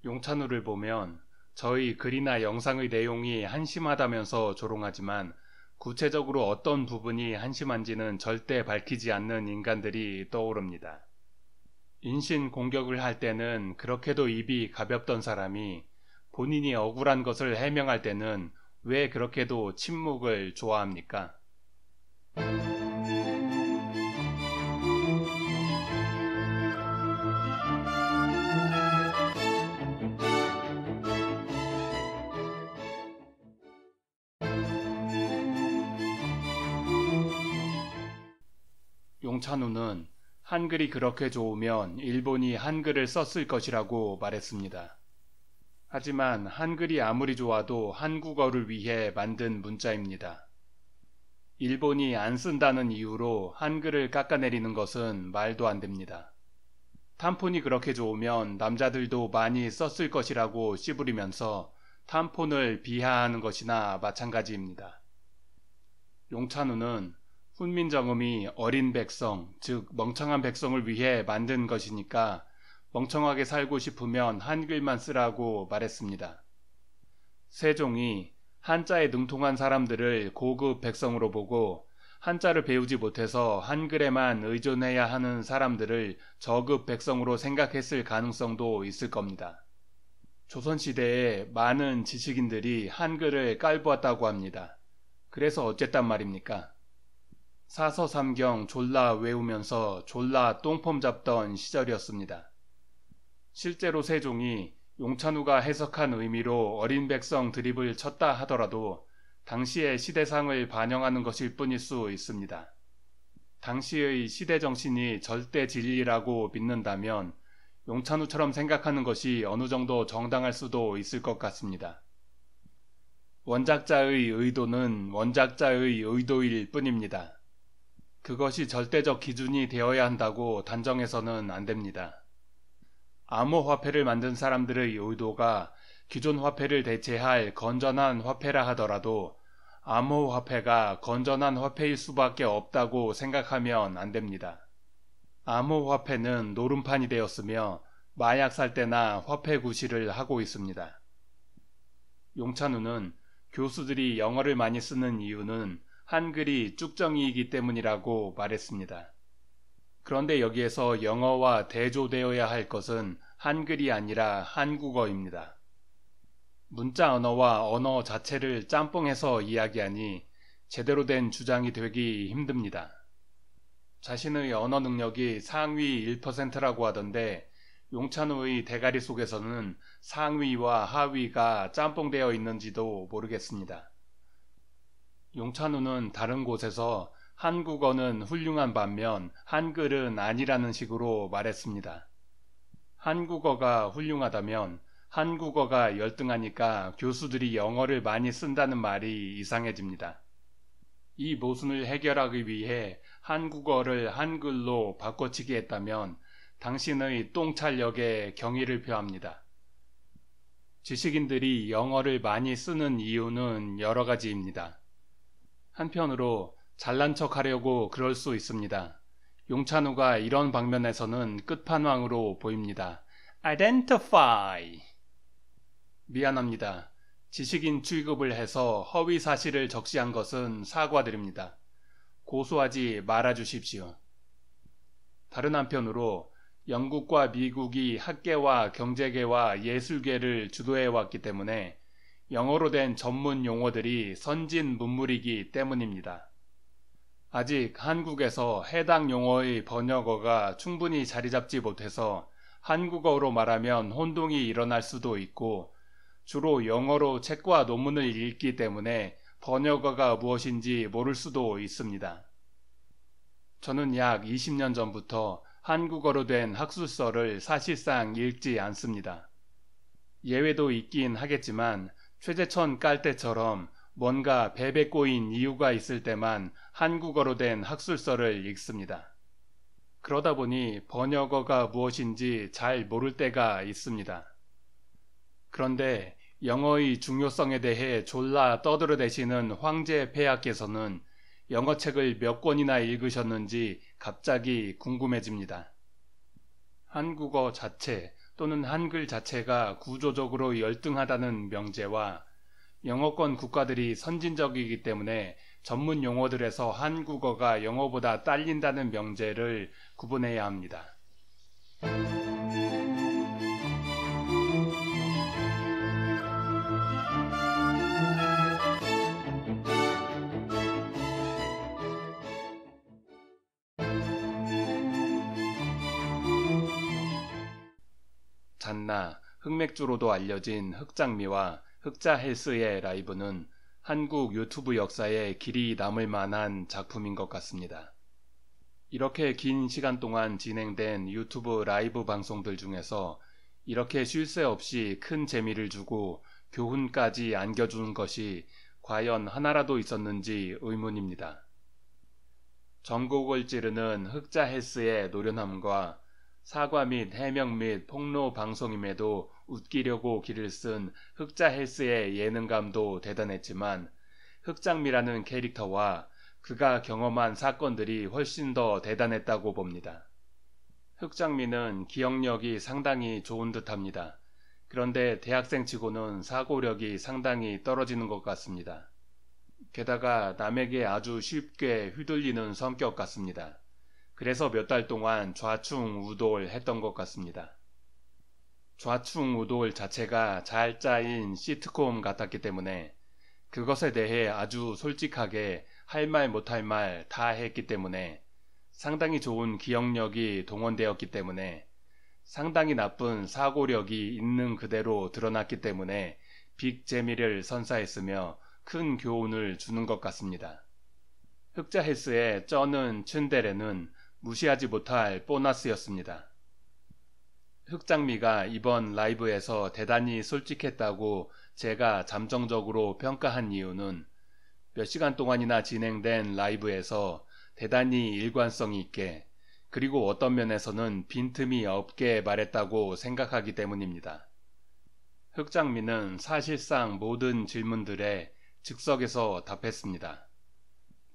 용찬우를 보면 저희 글이나 영상의 내용이 한심하다면서 조롱하지만 구체적으로 어떤 부분이 한심한지는 절대 밝히지 않는 인간들이 떠오릅니다. 인신 공격을 할 때는 그렇게도 입이 가볍던 사람이 본인이 억울한 것을 해명할 때는 왜 그렇게도 침묵을 좋아합니까? 용찬우는 한글이 그렇게 좋으면 일본이 한글을 썼을 것이라고 말했습니다. 하지만 한글이 아무리 좋아도 한국어를 위해 만든 문자입니다. 일본이 안 쓴다는 이유로 한글을 깎아내리는 것은 말도 안 됩니다. 탐폰이 그렇게 좋으면 남자들도 많이 썼을 것이라고 씨부리면서 탐폰을 비하하는 것이나 마찬가지입니다. 용찬우는 훈민정음이 어린 백성, 즉 멍청한 백성을 위해 만든 것이니까 멍청하게 살고 싶으면 한글만 쓰라고 말했습니다. 세종이 한자에 능통한 사람들을 고급 백성으로 보고 한자를 배우지 못해서 한글에만 의존해야 하는 사람들을 저급 백성으로 생각했을 가능성도 있을 겁니다. 조선시대에 많은 지식인들이 한글을 깔보았다고 합니다. 그래서 어쨌단 말입니까? 사서삼경 졸라 외우면서 졸라 똥폼 잡던 시절이었습니다. 실제로 세종이 용찬우가 해석한 의미로 어린 백성 드립을 쳤다 하더라도 당시의 시대상을 반영하는 것일 뿐일 수 있습니다. 당시의 시대 정신이 절대 진리라고 믿는다면 용찬우처럼 생각하는 것이 어느 정도 정당할 수도 있을 것 같습니다. 원작자의 의도는 원작자의 의도일 뿐입니다. 그것이 절대적 기준이 되어야 한다고 단정해서는 안 됩니다. 암호화폐를 만든 사람들의 의도가 기존 화폐를 대체할 건전한 화폐라 하더라도 암호화폐가 건전한 화폐일 수밖에 없다고 생각하면 안 됩니다. 암호화폐는 노름판이 되었으며 마약 살 때나 화폐 구실을 하고 있습니다. 용찬우는 교수들이 영어를 많이 쓰는 이유는 한글이 쭉정이이기 때문이라고 말했습니다. 그런데 여기에서 영어와 대조되어야 할 것은 한글이 아니라 한국어입니다. 문자 언어와 언어 자체를 짬뽕해서 이야기하니 제대로 된 주장이 되기 힘듭니다. 자신의 언어 능력이 상위 1%라고 하던데 용찬우의 대가리 속에서는 상위와 하위가 짬뽕되어 있는지도 모르겠습니다. 용찬우는 다른 곳에서 한국어는 훌륭한 반면 한글은 아니라는 식으로 말했습니다. 한국어가 훌륭하다면 한국어가 열등하니까 교수들이 영어를 많이 쓴다는 말이 이상해집니다. 이 모순을 해결하기 위해 한국어를 한글로 바꿔치기 했다면 당신의 똥찰력에 경의를 표합니다. 지식인들이 영어를 많이 쓰는 이유는 여러 가지입니다. 한편으로 잘난 척 하려고 그럴 수 있습니다. 용찬우가 이런 방면에서는 끝판왕으로 보입니다. Identify. 미안합니다. 지식인 취급을 해서 허위 사실을 적시한 것은 사과드립니다. 고소하지 말아 주십시오. 다른 한편으로 영국과 미국이 학계와 경제계와 예술계를 주도해 왔기 때문에 영어로 된 전문 용어들이 선진 문물이기 때문입니다. 아직 한국에서 해당 용어의 번역어가 충분히 자리 잡지 못해서 한국어로 말하면 혼동이 일어날 수도 있고 주로 영어로 책과 논문을 읽기 때문에 번역어가 무엇인지 모를 수도 있습니다. 저는 약 20년 전부터 한국어로 된 학술서를 사실상 읽지 않습니다. 예외도 있긴 하겠지만 최재천 깔 때처럼 뭔가 베베 꼬인 이유가 있을 때만 한국어로 된 학술서를 읽습니다. 그러다 보니 번역어가 무엇인지 잘 모를 때가 있습니다. 그런데 영어의 중요성에 대해 졸라 떠들어대시는 황제 폐하께서는 영어책을 몇 권이나 읽으셨는지 갑자기 궁금해집니다. 한국어 자체 또는 한글 자체가 구조적으로 열등하다는 명제와 영어권 국가들이 선진적이기 때문에 전문 용어들에서 한국어가 영어보다 딸린다는 명제를 구분해야 합니다. 잔나 흑맥주로도 알려진 흑장미와 흑자 헬스의 라이브는 한국 유튜브 역사에 길이 남을 만한 작품인 것 같습니다. 이렇게 긴 시간 동안 진행된 유튜브 라이브 방송들 중에서 이렇게 쉴 새 없이 큰 재미를 주고 교훈까지 안겨주는 것이 과연 하나라도 있었는지 의문입니다. 전곡을 찌르는 흑자 헬스의 노련함과 사과 및 해명 및 폭로 방송임에도 웃기려고 길을 쓴 흑자 헬스의 예능감도 대단했지만 흑장미라는 캐릭터와 그가 경험한 사건들이 훨씬 더 대단했다고 봅니다. 흑장미는 기억력이 상당히 좋은 듯합니다. 그런데 대학생 치고는 사고력이 상당히 떨어지는 것 같습니다. 게다가 남에게 아주 쉽게 휘둘리는 성격 같습니다. 그래서 몇 달 동안 좌충우돌 했던 것 같습니다. 좌충 우돌 자체가 잘 짜인 시트콤 같았기 때문에 그것에 대해 아주 솔직하게 할 말 못할 말 다 했기 때문에 상당히 좋은 기억력이 동원되었기 때문에 상당히 나쁜 사고력이 있는 그대로 드러났기 때문에 빅 재미를 선사했으며 큰 교훈을 주는 것 같습니다. 흑자 헬스의 쩌는 춘데레는 무시하지 못할 보너스였습니다. 흑장미가 이번 라이브에서 대단히 솔직했다고 제가 잠정적으로 평가한 이유는 몇 시간 동안이나 진행된 라이브에서 대단히 일관성 있게 그리고 어떤 면에서는 빈틈이 없게 말했다고 생각하기 때문입니다. 흑장미는 사실상 모든 질문들에 즉석에서 답했습니다.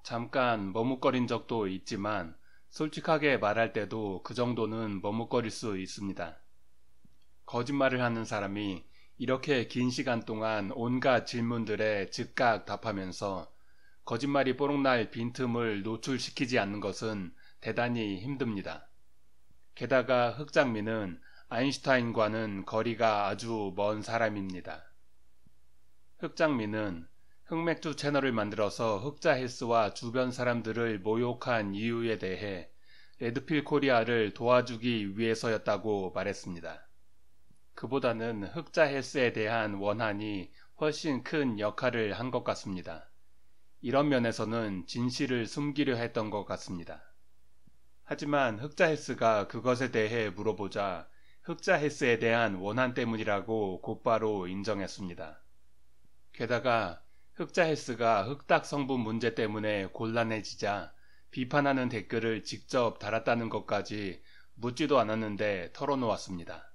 잠깐 머뭇거린 적도 있지만 솔직하게 말할 때도 그 정도는 머뭇거릴 수 있습니다. 거짓말을 하는 사람이 이렇게 긴 시간 동안 온갖 질문들에 즉각 답하면서 거짓말이 뽀록날 빈틈을 노출시키지 않는 것은 대단히 힘듭니다. 게다가 흑장미는 아인슈타인과는 거리가 아주 먼 사람입니다. 흑장미는 흑맥주 채널을 만들어서 흑자 헬스와 주변 사람들을 모욕한 이유에 대해 레드필 코리아를 도와주기 위해서였다고 말했습니다. 그보다는 흑자 헬스에 대한 원한이 훨씬 큰 역할을 한 것 같습니다. 이런 면에서는 진실을 숨기려 했던 것 같습니다. 하지만 흑자 헬스가 그것에 대해 물어보자 흑자 헬스에 대한 원한 때문이라고 곧바로 인정했습니다. 게다가 흑자 헬스가 흑닭 성분 문제 때문에 곤란해지자 비판하는 댓글을 직접 달았다는 것까지 묻지도 않았는데 털어놓았습니다.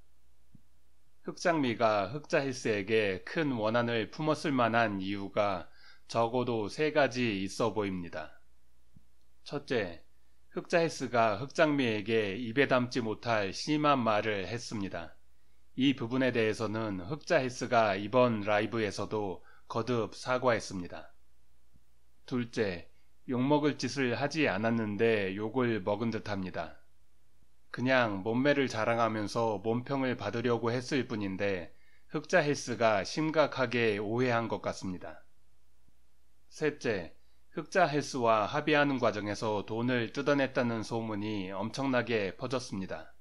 흑장미가 흑자 헬스에게 큰 원한을 품었을 만한 이유가 적어도 세 가지 있어 보입니다. 첫째, 흑자 헬스가 흑장미에게 입에 담지 못할 심한 말을 했습니다. 이 부분에 대해서는 흑자 헬스가 이번 라이브에서도 거듭 사과했습니다. 둘째, 욕먹을 짓을 하지 않았는데 욕을 먹은 듯 합니다. 그냥 몸매를 자랑하면서 몸평을 받으려고 했을 뿐인데 흑자 헬스가 심각하게 오해한 것 같습니다. 셋째, 흑자 헬스와 합의하는 과정에서 돈을 뜯어냈다는 소문이 엄청나게 퍼졌습니다.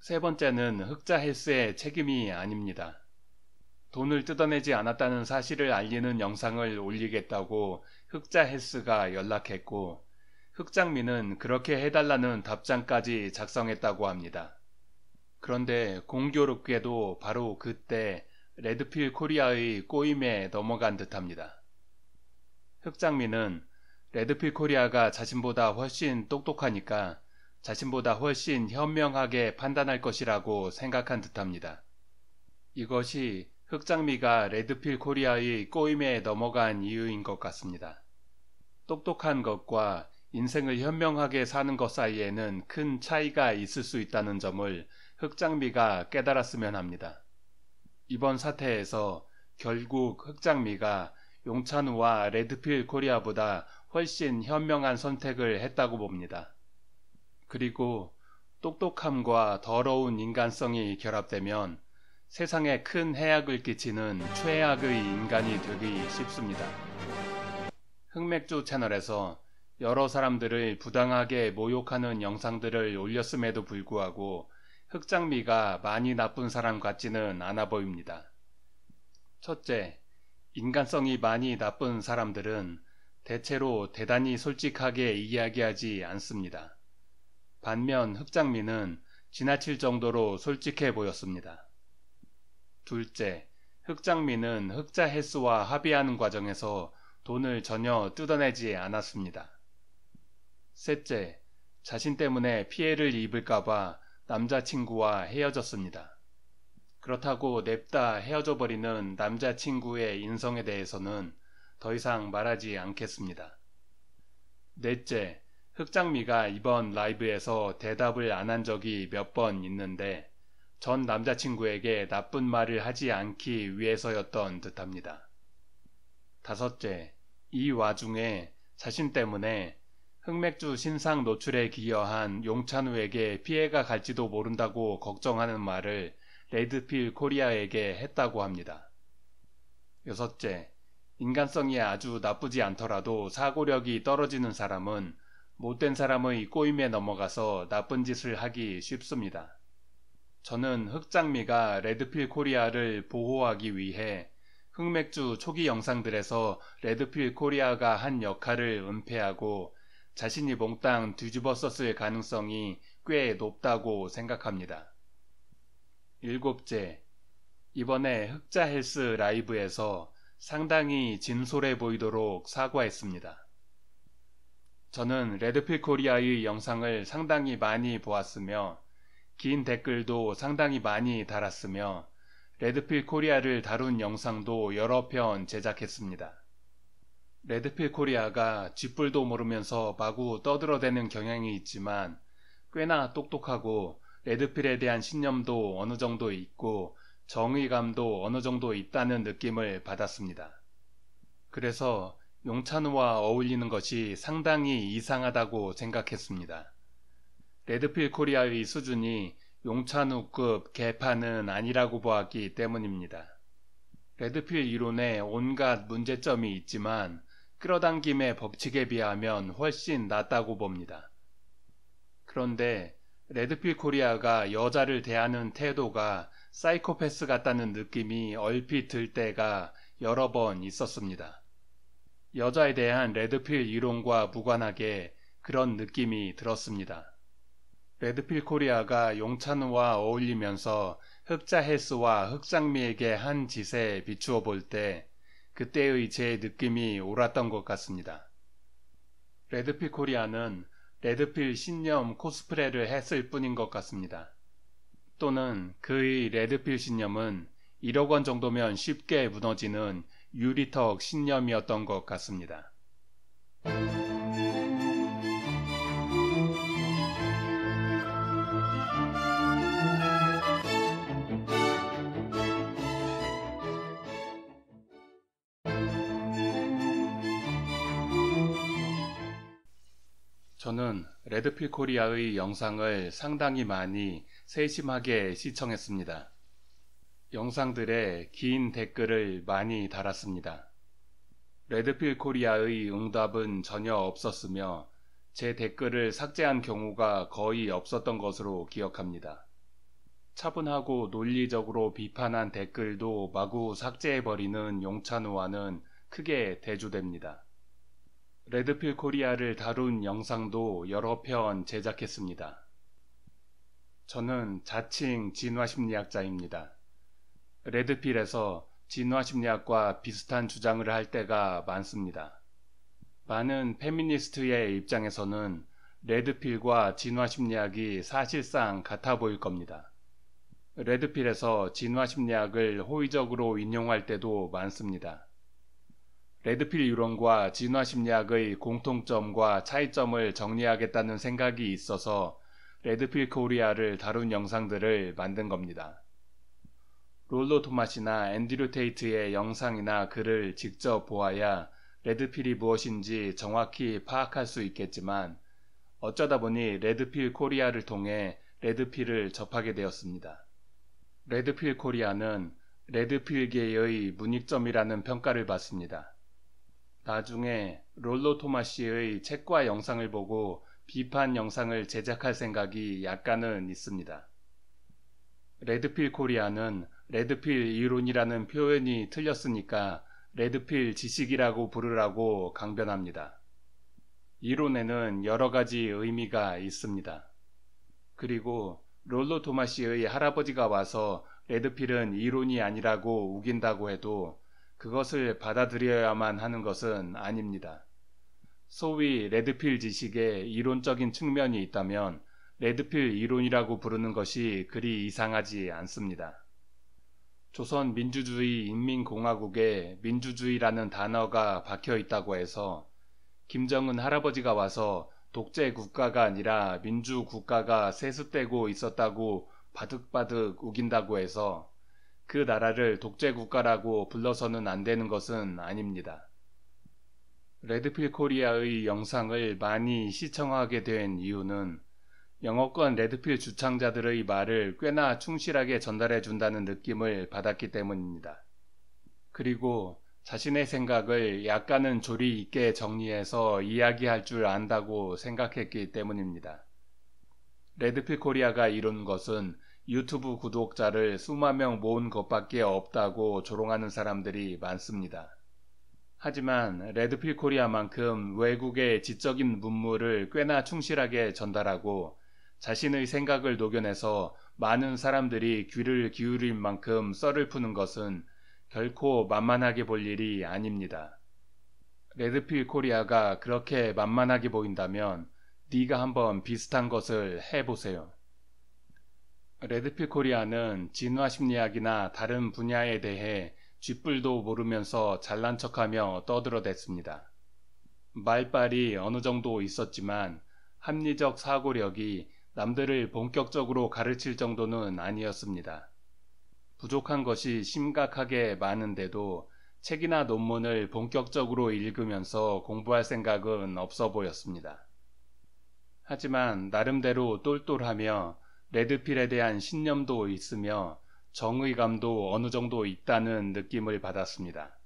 세 번째는 흑자 헬스의 책임이 아닙니다. 돈을 뜯어내지 않았다는 사실을 알리는 영상을 올리겠다고 흑자 헬스가 연락했고 흑장민은 그렇게 해달라는 답장까지 작성했다고 합니다. 그런데 공교롭게도 바로 그때 레드필 코리아의 꼬임에 넘어간 듯합니다. 흑장민은 레드필 코리아가 자신보다 훨씬 똑똑하니까 자신보다 훨씬 현명하게 판단할 것이라고 생각한 듯합니다. 이것이 흑장미가 레드필 코리아의 꼬임에 넘어간 이유인 것 같습니다. 똑똑한 것과 인생을 현명하게 사는 것 사이에는 큰 차이가 있을 수 있다는 점을 흑장미가 깨달았으면 합니다. 이번 사태에서 결국 흑장미가 용찬우와 레드필 코리아보다 훨씬 현명한 선택을 했다고 봅니다. 그리고 똑똑함과 더러운 인간성이 결합되면 세상에 큰 해악을 끼치는 최악의 인간이 되기 쉽습니다. 흑맥주 채널에서 여러 사람들을 부당하게 모욕하는 영상들을 올렸음에도 불구하고 흑장미가 많이 나쁜 사람 같지는 않아 보입니다. 첫째, 인간성이 많이 나쁜 사람들은 대체로 대단히 솔직하게 이야기하지 않습니다. 반면 흑장미는 지나칠 정도로 솔직해 보였습니다. 둘째, 흑장미는 흑자 횟수와 합의하는 과정에서 돈을 전혀 뜯어내지 않았습니다. 셋째, 자신 때문에 피해를 입을까봐 남자친구와 헤어졌습니다. 그렇다고 냅다 헤어져 버리는 남자친구의 인성에 대해서는 더 이상 말하지 않겠습니다. 넷째, 흑장미가 이번 라이브에서 대답을 안 한 적이 몇 번 있는데 전 남자친구에게 나쁜 말을 하지 않기 위해서였던 듯합니다. 다섯째, 이 와중에 자신 때문에 흑맥주 신상 노출에 기여한 용찬우에게 피해가 갈지도 모른다고 걱정하는 말을 레드필 코리아에게 했다고 합니다. 여섯째, 인간성이 아주 나쁘지 않더라도 사고력이 떨어지는 사람은 못된 사람의 꼬임에 넘어가서 나쁜 짓을 하기 쉽습니다. 저는 흑장미가 레드필 코리아를 보호하기 위해 흑맥주 초기 영상들에서 레드필 코리아가 한 역할을 은폐하고 자신이 몽땅 뒤집어 썼을 가능성이 꽤 높다고 생각합니다. 일곱째, 이번에 흑자 헬스 라이브에서 상당히 진솔해 보이도록 사과했습니다. 저는 레드필 코리아의 영상을 상당히 많이 보았으며 긴 댓글도 상당히 많이 달았으며 레드필 코리아를 다룬 영상도 여러 편 제작했습니다. 레드필 코리아가 쥐뿔도 모르면서 마구 떠들어대는 경향이 있지만 꽤나 똑똑하고 레드필에 대한 신념도 어느 정도 있고 정의감도 어느 정도 있다는 느낌을 받았습니다. 그래서 용찬우와 어울리는 것이 상당히 이상하다고 생각했습니다. 레드필 코리아의 수준이 용찬우급 개판은 아니라고 보았기 때문입니다. 레드필 이론에 온갖 문제점이 있지만 끌어당김의 법칙에 비하면 훨씬 낫다고 봅니다. 그런데 레드필 코리아가 여자를 대하는 태도가 사이코패스 같다는 느낌이 얼핏 들 때가 여러 번 있었습니다. 여자에 대한 레드필 이론과 무관하게 그런 느낌이 들었습니다. 레드필 코리아가 용찬호와 어울리면서 흑자헬스와 흑장미에게 한 짓에 비추어 볼 때 그때의 제 느낌이 옳았던 것 같습니다. 레드필 코리아는 레드필 신념 코스프레를 했을 뿐인 것 같습니다. 또는 그의 레드필 신념은 1억 원 정도면 쉽게 무너지는 유리턱 신념이었던 것 같습니다. 저는 레드필 코리아의 영상을 상당히 많이 세심하게 시청했습니다. 영상들에 긴 댓글을 많이 달았습니다. 레드필 코리아의 응답은 전혀 없었으며 제 댓글을 삭제한 경우가 거의 없었던 것으로 기억합니다. 차분하고 논리적으로 비판한 댓글도 마구 삭제해버리는 용찬우와는 크게 대조됩니다. 레드필 코리아를 다룬 영상도 여러 편 제작했습니다. 저는 자칭 진화심리학자입니다. 레드필에서 진화심리학과 비슷한 주장을 할 때가 많습니다. 많은 페미니스트의 입장에서는 레드필과 진화심리학이 사실상 같아 보일 겁니다. 레드필에서 진화심리학을 호의적으로 인용할 때도 많습니다. 레드필 유론과 진화 심리학의 공통점과 차이점을 정리하겠다는 생각이 있어서 레드필 코리아를 다룬 영상들을 만든 겁니다. 롤로 토마시나 앤드류 테이트의 영상이나 글을 직접 보아야 레드필이 무엇인지 정확히 파악할 수 있겠지만 어쩌다 보니 레드필 코리아를 통해 레드필을 접하게 되었습니다. 레드필 코리아는 레드필계의 문익점이라는 평가를 받습니다. 나중에 롤로 토마시의 책과 영상을 보고 비판 영상을 제작할 생각이 약간은 있습니다. 레드필 코리아는 레드필 이론이라는 표현이 틀렸으니까 레드필 지식이라고 부르라고 강변합니다. 이론에는 여러 가지 의미가 있습니다. 그리고 롤로 토마시의 할아버지가 와서 레드필은 이론이 아니라고 우긴다고 해도 그것을 받아들여야만 하는 것은 아닙니다. 소위 레드필 지식의 이론적인 측면이 있다면 레드필 이론이라고 부르는 것이 그리 이상하지 않습니다. 조선 민주주의 인민공화국에 민주주의라는 단어가 박혀 있다고 해서 김정은 할아버지가 와서 독재 국가가 아니라 민주 국가가 세습되고 있었다고 바득바득 우긴다고 해서 그 나라를 독재국가라고 불러서는 안 되는 것은 아닙니다. 레드필 코리아의 영상을 많이 시청하게 된 이유는 영어권 레드필 주창자들의 말을 꽤나 충실하게 전달해 준다는 느낌을 받았기 때문입니다. 그리고 자신의 생각을 약간은 조리 있게 정리해서 이야기할 줄 안다고 생각했기 때문입니다. 레드필 코리아가 이룬 것은 유튜브 구독자를 수만 명 모은 것밖에 없다고 조롱하는 사람들이 많습니다. 하지만 레드필 코리아만큼 외국의 지적인 문물을 꽤나 충실하게 전달하고 자신의 생각을 녹여내서 많은 사람들이 귀를 기울인 만큼 썰을 푸는 것은 결코 만만하게 볼 일이 아닙니다. 레드필 코리아가 그렇게 만만하게 보인다면 네가 한번 비슷한 것을 해보세요. 레드필 코리아는 진화 심리학이나 다른 분야에 대해 쥐뿔도 모르면서 잘난 척하며 떠들어댔습니다. 말빨이 어느 정도 있었지만 합리적 사고력이 남들을 본격적으로 가르칠 정도는 아니었습니다. 부족한 것이 심각하게 많은데도 책이나 논문을 본격적으로 읽으면서 공부할 생각은 없어 보였습니다. 하지만 나름대로 똘똘하며 레드필에 대한 신념도 있으며 정의감도 어느 정도 있다는 느낌을 받았습니다.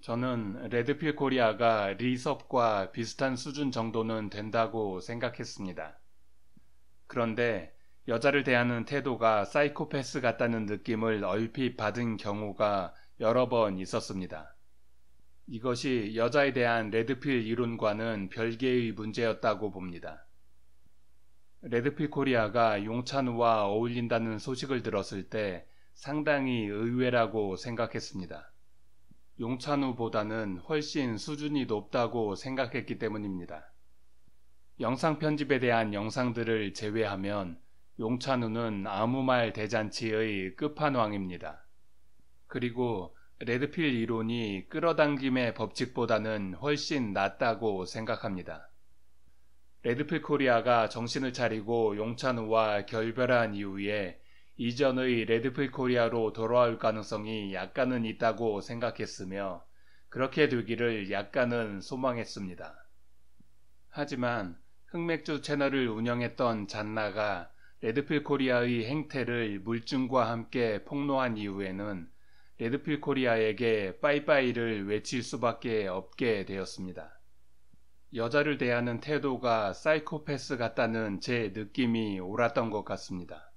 저는 레드필 코리아가 리섭과 비슷한 수준 정도는 된다고 생각했습니다. 그런데 여자를 대하는 태도가 사이코패스 같다는 느낌을 얼핏 받은 경우가 여러 번 있었습니다. 이것이 여자에 대한 레드필 이론과는 별개의 문제였다고 봅니다. 레드필 코리아가 용찬우와 어울린다는 소식을 들었을 때 상당히 의외라고 생각했습니다. 용찬우보다는 훨씬 수준이 높다고 생각했기 때문입니다. 영상 편집에 대한 영상들을 제외하면 용찬우는 아무 말 대잔치의 끝판왕입니다. 그리고 레드필 이론이 끌어당김의 법칙보다는 훨씬 낫다고 생각합니다. 레드필 코리아가 정신을 차리고 용찬우와 결별한 이후에 이전의 레드필 코리아로 돌아올 가능성이 약간은 있다고 생각했으며 그렇게 되기를 약간은 소망했습니다. 하지만 흑맥주 채널을 운영했던 잔나가 레드필 코리아의 행태를 물증과 함께 폭로한 이후에는 레드필 코리아에게 빠이빠이를 외칠 수밖에 없게 되었습니다. 여자를 대하는 태도가 사이코패스 같다는 제 느낌이 옳았던 것 같습니다.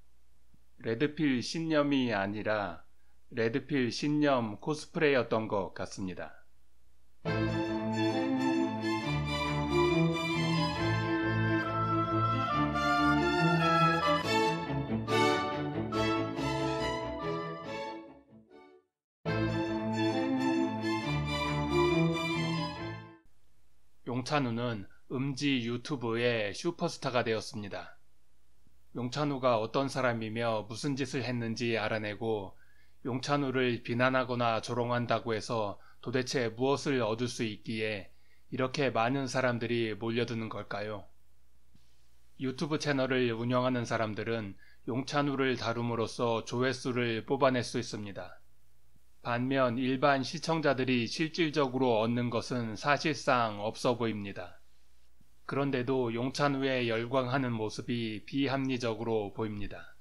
레드필 신념이 아니라 레드필 신념 코스프레였던 것 같습니다. 용찬우는 음지 유튜브의 슈퍼스타가 되었습니다. 용찬우가 어떤 사람이며 무슨 짓을 했는지 알아내고 용찬우를 비난하거나 조롱한다고 해서 도대체 무엇을 얻을 수 있기에 이렇게 많은 사람들이 몰려드는 걸까요? 유튜브 채널을 운영하는 사람들은 용찬우를 다룸으로써 조회수를 뽑아낼 수 있습니다. 반면 일반 시청자들이 실질적으로 얻는 것은 사실상 없어 보입니다. 그런데도 용찬후에 열광하는 모습이 비합리적으로 보입니다.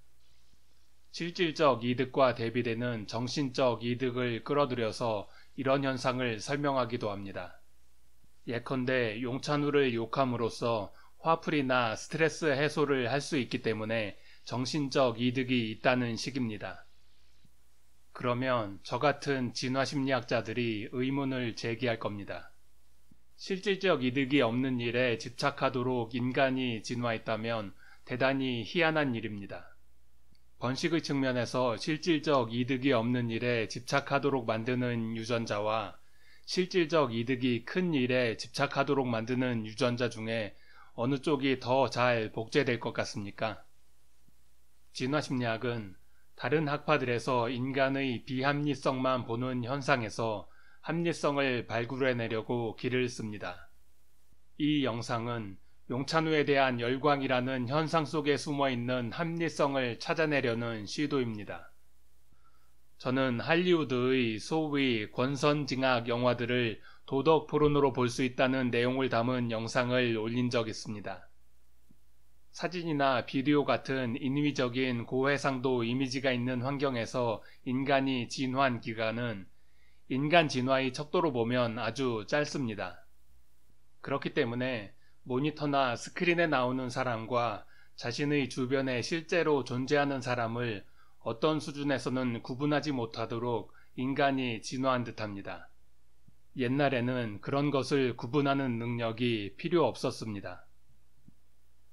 실질적 이득과 대비되는 정신적 이득을 끌어들여서 이런 현상을 설명하기도 합니다. 예컨대 용찬우를 욕함으로써 화풀이나 스트레스 해소를 할 수 있기 때문에 정신적 이득이 있다는 식입니다. 그러면 저 같은 진화 심리학자들이 의문을 제기할 겁니다. 실질적 이득이 없는 일에 집착하도록 인간이 진화했다면 대단히 희한한 일입니다. 번식의 측면에서 실질적 이득이 없는 일에 집착하도록 만드는 유전자와 실질적 이득이 큰 일에 집착하도록 만드는 유전자 중에 어느 쪽이 더 잘 복제될 것 같습니까? 진화심리학은 다른 학파들에서 인간의 비합리성만 보는 현상에서 합리성을 발굴해내려고 길을 씁니다. 이 영상은 용찬우에 대한 열광이라는 현상 속에 숨어 있는 합리성을 찾아내려는 시도입니다. 저는 할리우드의 소위 권선징악 영화들을 도덕 포론으로 볼 수 있다는 내용을 담은 영상을 올린 적 있습니다. 사진이나 비디오 같은 인위적인 고해상도 이미지가 있는 환경에서 인간이 진화한 기간은 인간 진화의 척도로 보면 아주 짧습니다. 그렇기 때문에 모니터나 스크린에 나오는 사람과 자신의 주변에 실제로 존재하는 사람을 어떤 수준에서는 구분하지 못하도록 인간이 진화한 듯합니다. 옛날에는 그런 것을 구분하는 능력이 필요 없었습니다.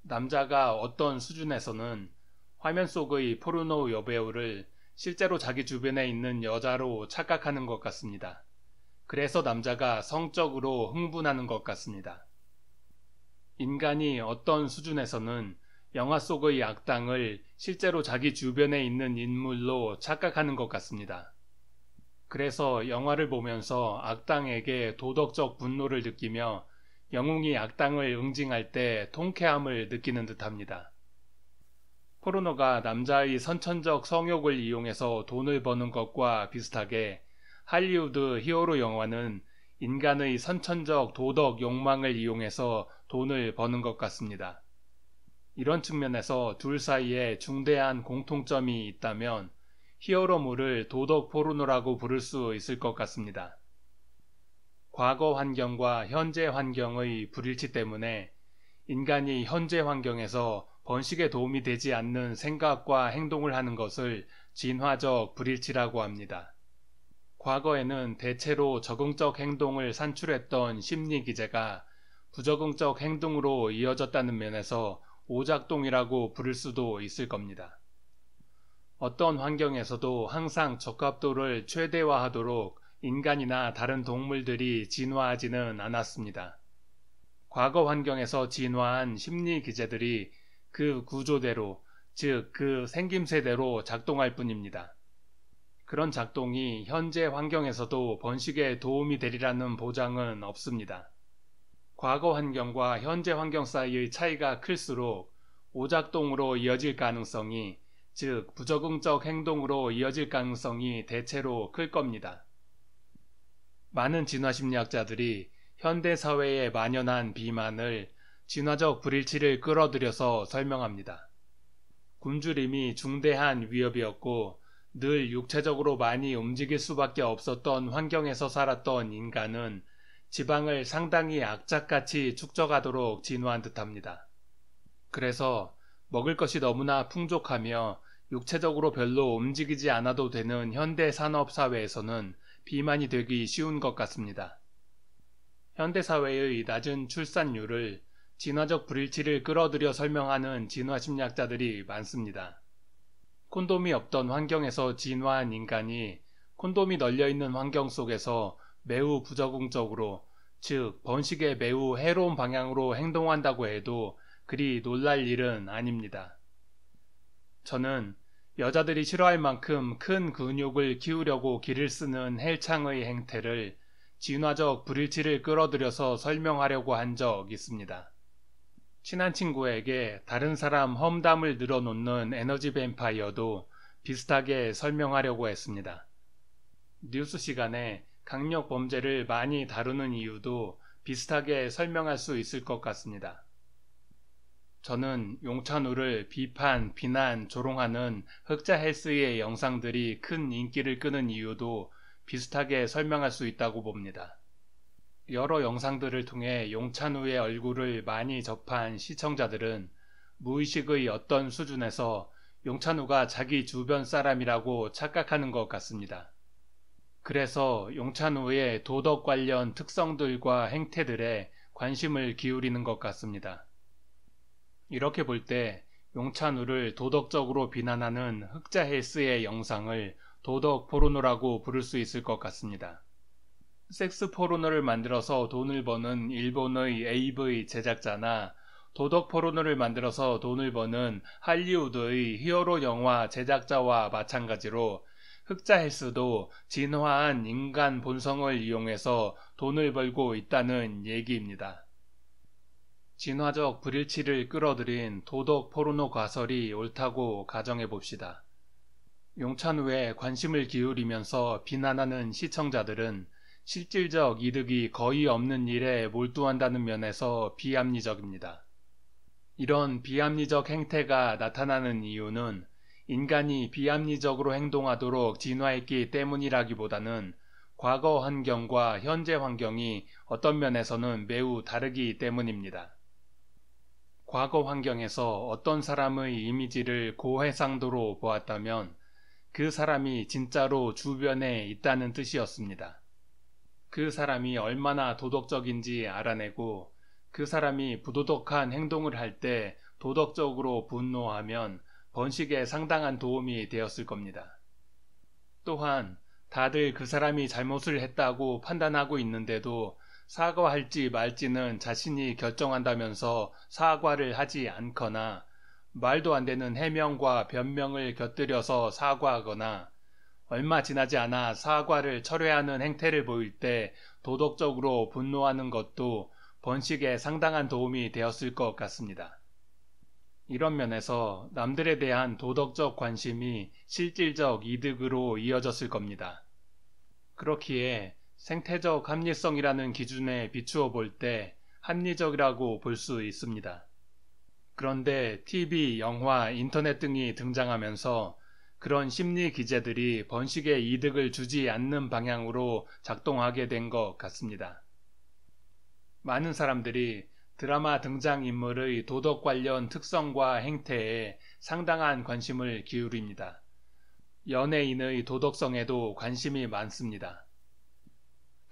남자가 어떤 수준에서는 화면 속의 포르노 여배우를 실제로 자기 주변에 있는 여자로 착각하는 것 같습니다. 그래서 남자가 성적으로 흥분하는 것 같습니다. 인간이 어떤 수준에서는 영화 속의 악당을 실제로 자기 주변에 있는 인물로 착각하는 것 같습니다. 그래서 영화를 보면서 악당에게 도덕적 분노를 느끼며 영웅이 악당을 응징할 때 통쾌함을 느끼는 듯합니다. 포르노가 남자의 선천적 성욕을 이용해서 돈을 버는 것과 비슷하게 할리우드 히어로 영화는 인간의 선천적 도덕 욕망을 이용해서 돈을 버는 것 같습니다. 이런 측면에서 둘 사이에 중대한 공통점이 있다면 히어로물을 도덕 포르노라고 부를 수 있을 것 같습니다. 과거 환경과 현재 환경의 불일치 때문에 인간이 현재 환경에서 번식에 도움이 되지 않는 생각과 행동을 하는 것을 진화적 불일치라고 합니다. 과거에는 대체로 적응적 행동을 산출했던 심리 기제가 부적응적 행동으로 이어졌다는 면에서 오작동이라고 부를 수도 있을 겁니다. 어떤 환경에서도 항상 적합도를 최대화하도록 인간이나 다른 동물들이 진화하지는 않았습니다. 과거 환경에서 진화한 심리 기제들이 그 구조대로, 즉 그 생김새대로 작동할 뿐입니다. 그런 작동이 현재 환경에서도 번식에 도움이 되리라는 보장은 없습니다. 과거 환경과 현재 환경 사이의 차이가 클수록 오작동으로 이어질 가능성이, 즉 부적응적 행동으로 이어질 가능성이 대체로 클 겁니다. 많은 진화 심리학자들이 현대 사회에 만연한 비만을 진화적 불일치를 끌어들여서 설명합니다. 굶주림이 중대한 위협이었고 늘 육체적으로 많이 움직일 수밖에 없었던 환경에서 살았던 인간은 지방을 상당히 악착같이 축적하도록 진화한 듯합니다. 그래서 먹을 것이 너무나 풍족하며 육체적으로 별로 움직이지 않아도 되는 현대 산업 사회에서는 비만이 되기 쉬운 것 같습니다. 현대사회의 낮은 출산율을 진화적 불일치를 끌어들여 설명하는 진화심리학자들이 많습니다. 콘돔이 없던 환경에서 진화한 인간이 콘돔이 널려있는 환경 속에서 매우 부적응적으로, 즉, 번식에 매우 해로운 방향으로 행동한다고 해도 그리 놀랄 일은 아닙니다. 저는 여자들이 싫어할 만큼 큰 근육을 키우려고 기를 쓰는 헬창의 행태를 진화적 불일치를 끌어들여서 설명하려고 한 적 있습니다. 친한 친구에게 다른 사람 험담을 늘어놓는 에너지 뱀파이어도 비슷하게 설명하려고 했습니다. 뉴스 시간에 강력 범죄를 많이 다루는 이유도 비슷하게 설명할 수 있을 것 같습니다. 저는 용찬우를 비판, 비난, 조롱하는 흑자 헬스의 영상들이 큰 인기를 끄는 이유도 비슷하게 설명할 수 있다고 봅니다. 여러 영상들을 통해 용찬우의 얼굴을 많이 접한 시청자들은 무의식의 어떤 수준에서 용찬우가 자기 주변 사람이라고 착각하는 것 같습니다. 그래서 용찬우의 도덕 관련 특성들과 행태들에 관심을 기울이는 것 같습니다. 이렇게 볼 때 용찬우를 도덕적으로 비난하는 흑자 헬스의 영상을 도덕 포르노라고 부를 수 있을 것 같습니다. 섹스 포르노를 만들어서 돈을 버는 일본의 AV 제작자나 도덕 포르노를 만들어서 돈을 버는 할리우드의 히어로 영화 제작자와 마찬가지로 흑자 헬스도 진화한 인간 본성을 이용해서 돈을 벌고 있다는 얘기입니다. 진화적 불일치를 끌어들인 도덕 포르노 가설이 옳다고 가정해 봅시다. 용찬우에 관심을 기울이면서 비난하는 시청자들은 실질적 이득이 거의 없는 일에 몰두한다는 면에서 비합리적입니다. 이런 비합리적 행태가 나타나는 이유는 인간이 비합리적으로 행동하도록 진화했기 때문이라기보다는 과거 환경과 현재 환경이 어떤 면에서는 매우 다르기 때문입니다. 과거 환경에서 어떤 사람의 이미지를 고해상도로 보았다면 그 사람이 진짜로 주변에 있다는 뜻이었습니다. 그 사람이 얼마나 도덕적인지 알아내고 그 사람이 부도덕한 행동을 할 때 도덕적으로 분노하면 번식에 상당한 도움이 되었을 겁니다. 또한 다들 그 사람이 잘못을 했다고 판단하고 있는데도 사과할지 말지는 자신이 결정한다면서 사과를 하지 않거나 말도 안 되는 해명과 변명을 곁들여서 사과하거나 얼마 지나지 않아 사과를 철회하는 행태를 보일 때 도덕적으로 분노하는 것도 번식에 상당한 도움이 되었을 것 같습니다. 이런 면에서 남들에 대한 도덕적 관심이 실질적 이득으로 이어졌을 겁니다. 그렇기에 생태적 합리성이라는 기준에 비추어 볼 때 합리적이라고 볼 수 있습니다. 그런데 TV, 영화, 인터넷 등이 등장하면서 그런 심리 기제들이 번식에 이득을 주지 않는 방향으로 작동하게 된 것 같습니다. 많은 사람들이 드라마 등장인물의 도덕 관련 특성과 행태에 상당한 관심을 기울입니다. 연예인의 도덕성에도 관심이 많습니다.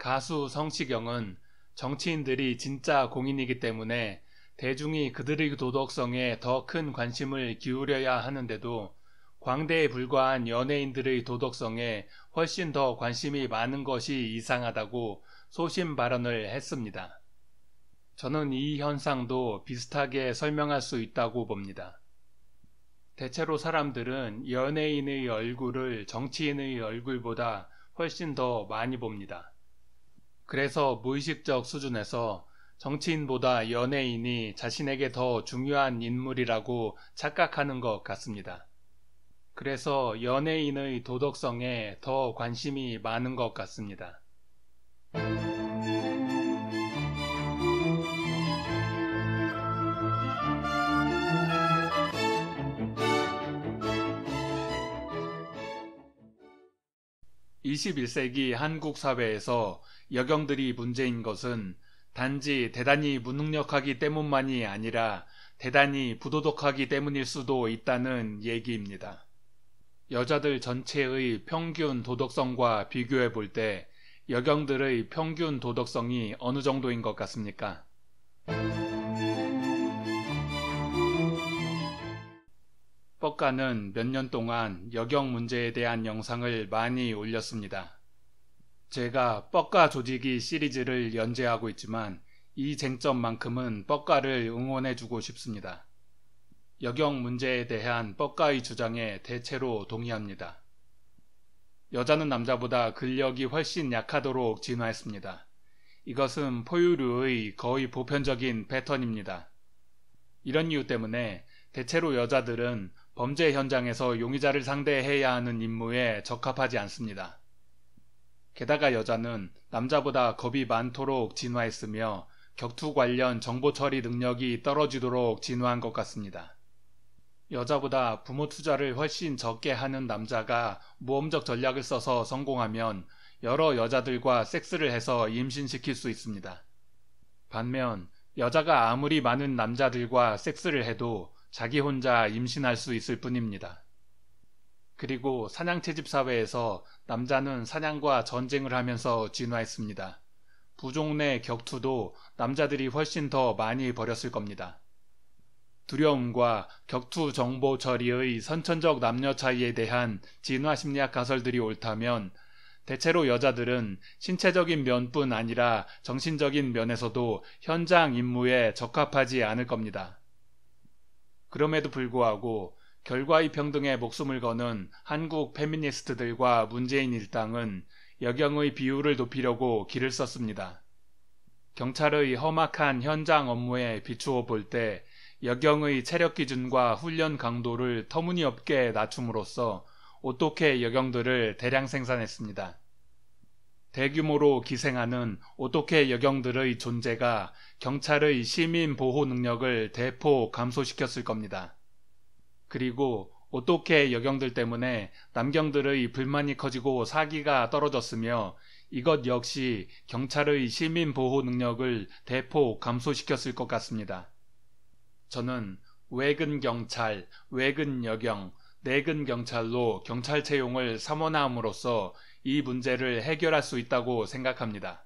가수 성시경은 정치인들이 진짜 공인이기 때문에 대중이 그들의 도덕성에 더 큰 관심을 기울여야 하는데도 광대에 불과한 연예인들의 도덕성에 훨씬 더 관심이 많은 것이 이상하다고 소신 발언을 했습니다. 저는 이 현상도 비슷하게 설명할 수 있다고 봅니다. 대체로 사람들은 연예인의 얼굴을 정치인의 얼굴보다 훨씬 더 많이 봅니다. 그래서 무의식적 수준에서 정치인보다 연예인이 자신에게 더 중요한 인물이라고 착각하는 것 같습니다. 그래서 연예인의 도덕성에 더 관심이 많은 것 같습니다. (21세기) 한국 사회에서 여경들이 문제인 것은 단지 대단히 무능력하기 때문만이 아니라 대단히 부도덕하기 때문일 수도 있다는 얘기입니다. 여자들 전체의 평균 도덕성과 비교해 볼 때 여경들의 평균 도덕성이 어느 정도인 것 같습니까? 뻑가는 몇 년 동안 여경 문제에 대한 영상을 많이 올렸습니다. 제가 뻑과 조직이 시리즈를 연재하고 있지만 이 쟁점만큼은 뻑가를 응원해주고 싶습니다. 여경 문제에 대한 뻑가의 주장에 대체로 동의합니다. 여자는 남자보다 근력이 훨씬 약하도록 진화했습니다. 이것은 포유류의 거의 보편적인 패턴입니다. 이런 이유 때문에 대체로 여자들은 범죄 현장에서 용의자를 상대해야 하는 임무에 적합하지 않습니다. 게다가 여자는 남자보다 겁이 많도록 진화했으며 격투 관련 정보 처리 능력이 떨어지도록 진화한 것 같습니다. 여자보다 부모 투자를 훨씬 적게 하는 남자가 모험적 전략을 써서 성공하면 여러 여자들과 섹스를 해서 임신시킬 수 있습니다. 반면 여자가 아무리 많은 남자들과 섹스를 해도 자기 혼자 임신할 수 있을 뿐입니다. 그리고 사냥 채집 사회에서 남자는 사냥과 전쟁을 하면서 진화했습니다. 부족 내 격투도 남자들이 훨씬 더 많이 벌였을 겁니다. 두려움과 격투 정보 처리의 선천적 남녀 차이에 대한 진화 심리학 가설들이 옳다면 대체로 여자들은 신체적인 면뿐 아니라 정신적인 면에서도 현장 임무에 적합하지 않을 겁니다. 그럼에도 불구하고 결과의 평등에 목숨을 거는 한국 페미니스트들과 문재인 일당은 여경의 비율을 높이려고 길을 썼습니다. 경찰의 험악한 현장 업무에 비추어 볼 때 여경의 체력 기준과 훈련 강도를 터무니없게 낮춤으로써 어떻게 여경들을 대량 생산했습니다. 대규모로 기생하는 어떻게 여경들의 존재가 경찰의 시민 보호 능력을 대폭 감소시켰을 겁니다. 그리고 오똑해 여경들 때문에 남경들의 불만이 커지고 사기가 떨어졌으며 이것 역시 경찰의 시민 보호 능력을 대폭 감소시켰을 것 같습니다. 저는 외근 경찰, 외근 여경, 내근 경찰로 경찰 채용을 삼원함으로써 이 문제를 해결할 수 있다고 생각합니다.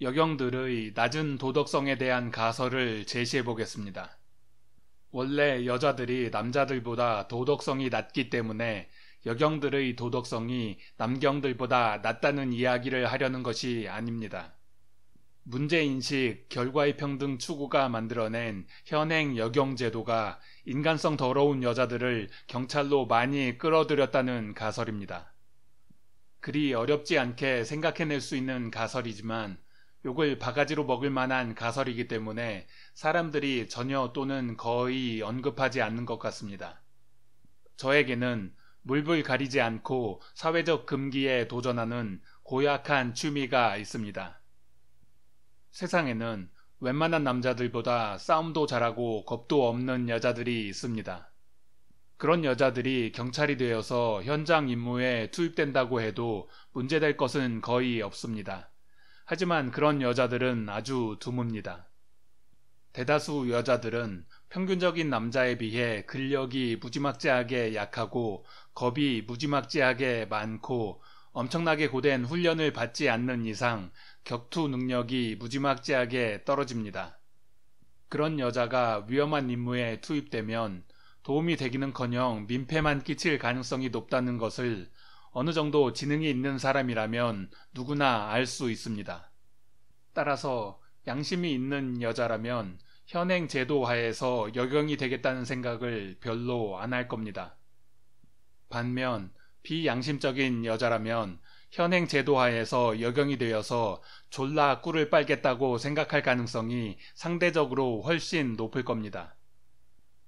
여경들의 낮은 도덕성에 대한 가설을 제시해 보겠습니다. 원래 여자들이 남자들보다 도덕성이 낮기 때문에 여경들의 도덕성이 남경들보다 낮다는 이야기를 하려는 것이 아닙니다. 문제인식, 결과의 평등 추구가 만들어낸 현행 여경제도가 인간성 더러운 여자들을 경찰로 많이 끌어들였다는 가설입니다. 그리 어렵지 않게 생각해낼 수 있는 가설이지만 욕을 바가지로 먹을 만한 가설이기 때문에 사람들이 전혀 또는 거의 언급하지 않는 것 같습니다. 저에게는 물불 가리지 않고 사회적 금기에 도전하는 고약한 취미가 있습니다. 세상에는 웬만한 남자들보다 싸움도 잘하고 겁도 없는 여자들이 있습니다. 그런 여자들이 경찰이 되어서 현장 임무에 투입된다고 해도 문제될 것은 거의 없습니다. 하지만 그런 여자들은 아주 드뭅니다. 대다수 여자들은 평균적인 남자에 비해 근력이 무지막지하게 약하고 겁이 무지막지하게 많고 엄청나게 고된 훈련을 받지 않는 이상 격투 능력이 무지막지하게 떨어집니다. 그런 여자가 위험한 임무에 투입되면 도움이 되기는커녕 민폐만 끼칠 가능성이 높다는 것을 어느 정도 지능이 있는 사람이라면 누구나 알 수 있습니다. 따라서 양심이 있는 여자라면 현행 제도 하에서 여경이 되겠다는 생각을 별로 안 할 겁니다. 반면 비양심적인 여자라면 현행 제도 하에서 여경이 되어서 졸라 꿀을 빨겠다고 생각할 가능성이 상대적으로 훨씬 높을 겁니다.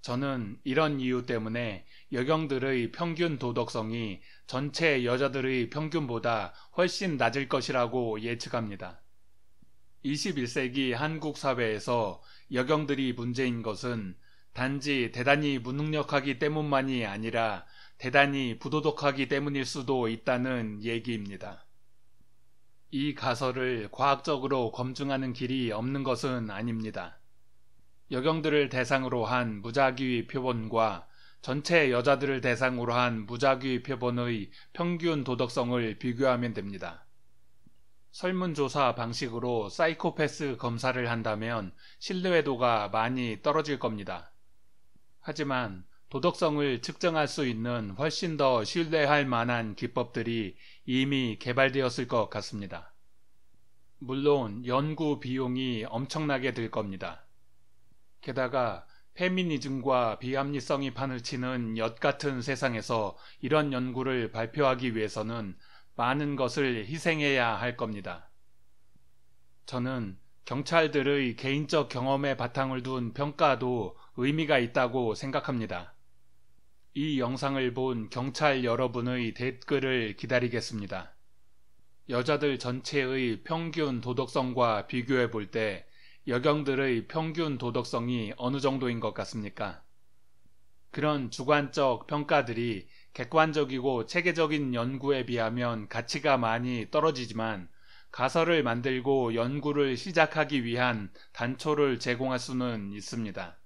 저는 이런 이유 때문에 여경들의 평균 도덕성이 전체 여자들의 평균보다 훨씬 낮을 것이라고 예측합니다. 21세기 한국 사회에서 여경들이 문제인 것은 단지 대단히 무능력하기 때문만이 아니라 대단히 부도덕하기 때문일 수도 있다는 얘기입니다. 이 가설을 과학적으로 검증하는 길이 없는 것은 아닙니다. 여경들을 대상으로 한 무작위 표본과 전체 여자들을 대상으로 한 무작위 표본의 평균 도덕성을 비교하면 됩니다. 설문조사 방식으로 사이코패스 검사를 한다면 신뢰도가 많이 떨어질 겁니다. 하지만 도덕성을 측정할 수 있는 훨씬 더 신뢰할 만한 기법들이 이미 개발되었을 것 같습니다. 물론 연구 비용이 엄청나게 들 겁니다. 게다가 페미니즘과 비합리성이 판을 치는 엿같은 세상에서 이런 연구를 발표하기 위해서는 많은 것을 희생해야 할 겁니다. 저는 경찰들의 개인적 경험에 바탕을 둔 평가도 의미가 있다고 생각합니다. 이 영상을 본 경찰 여러분의 댓글을 기다리겠습니다. 여자들 전체의 평균 도덕성과 비교해 볼때 여경들의 평균 도덕성이 어느 정도인 것 같습니까? 그런 주관적 평가들이 객관적이고 체계적인 연구에 비하면 가치가 많이 떨어지지만 가설을 만들고 연구를 시작하기 위한 단초를 제공할 수는 있습니다.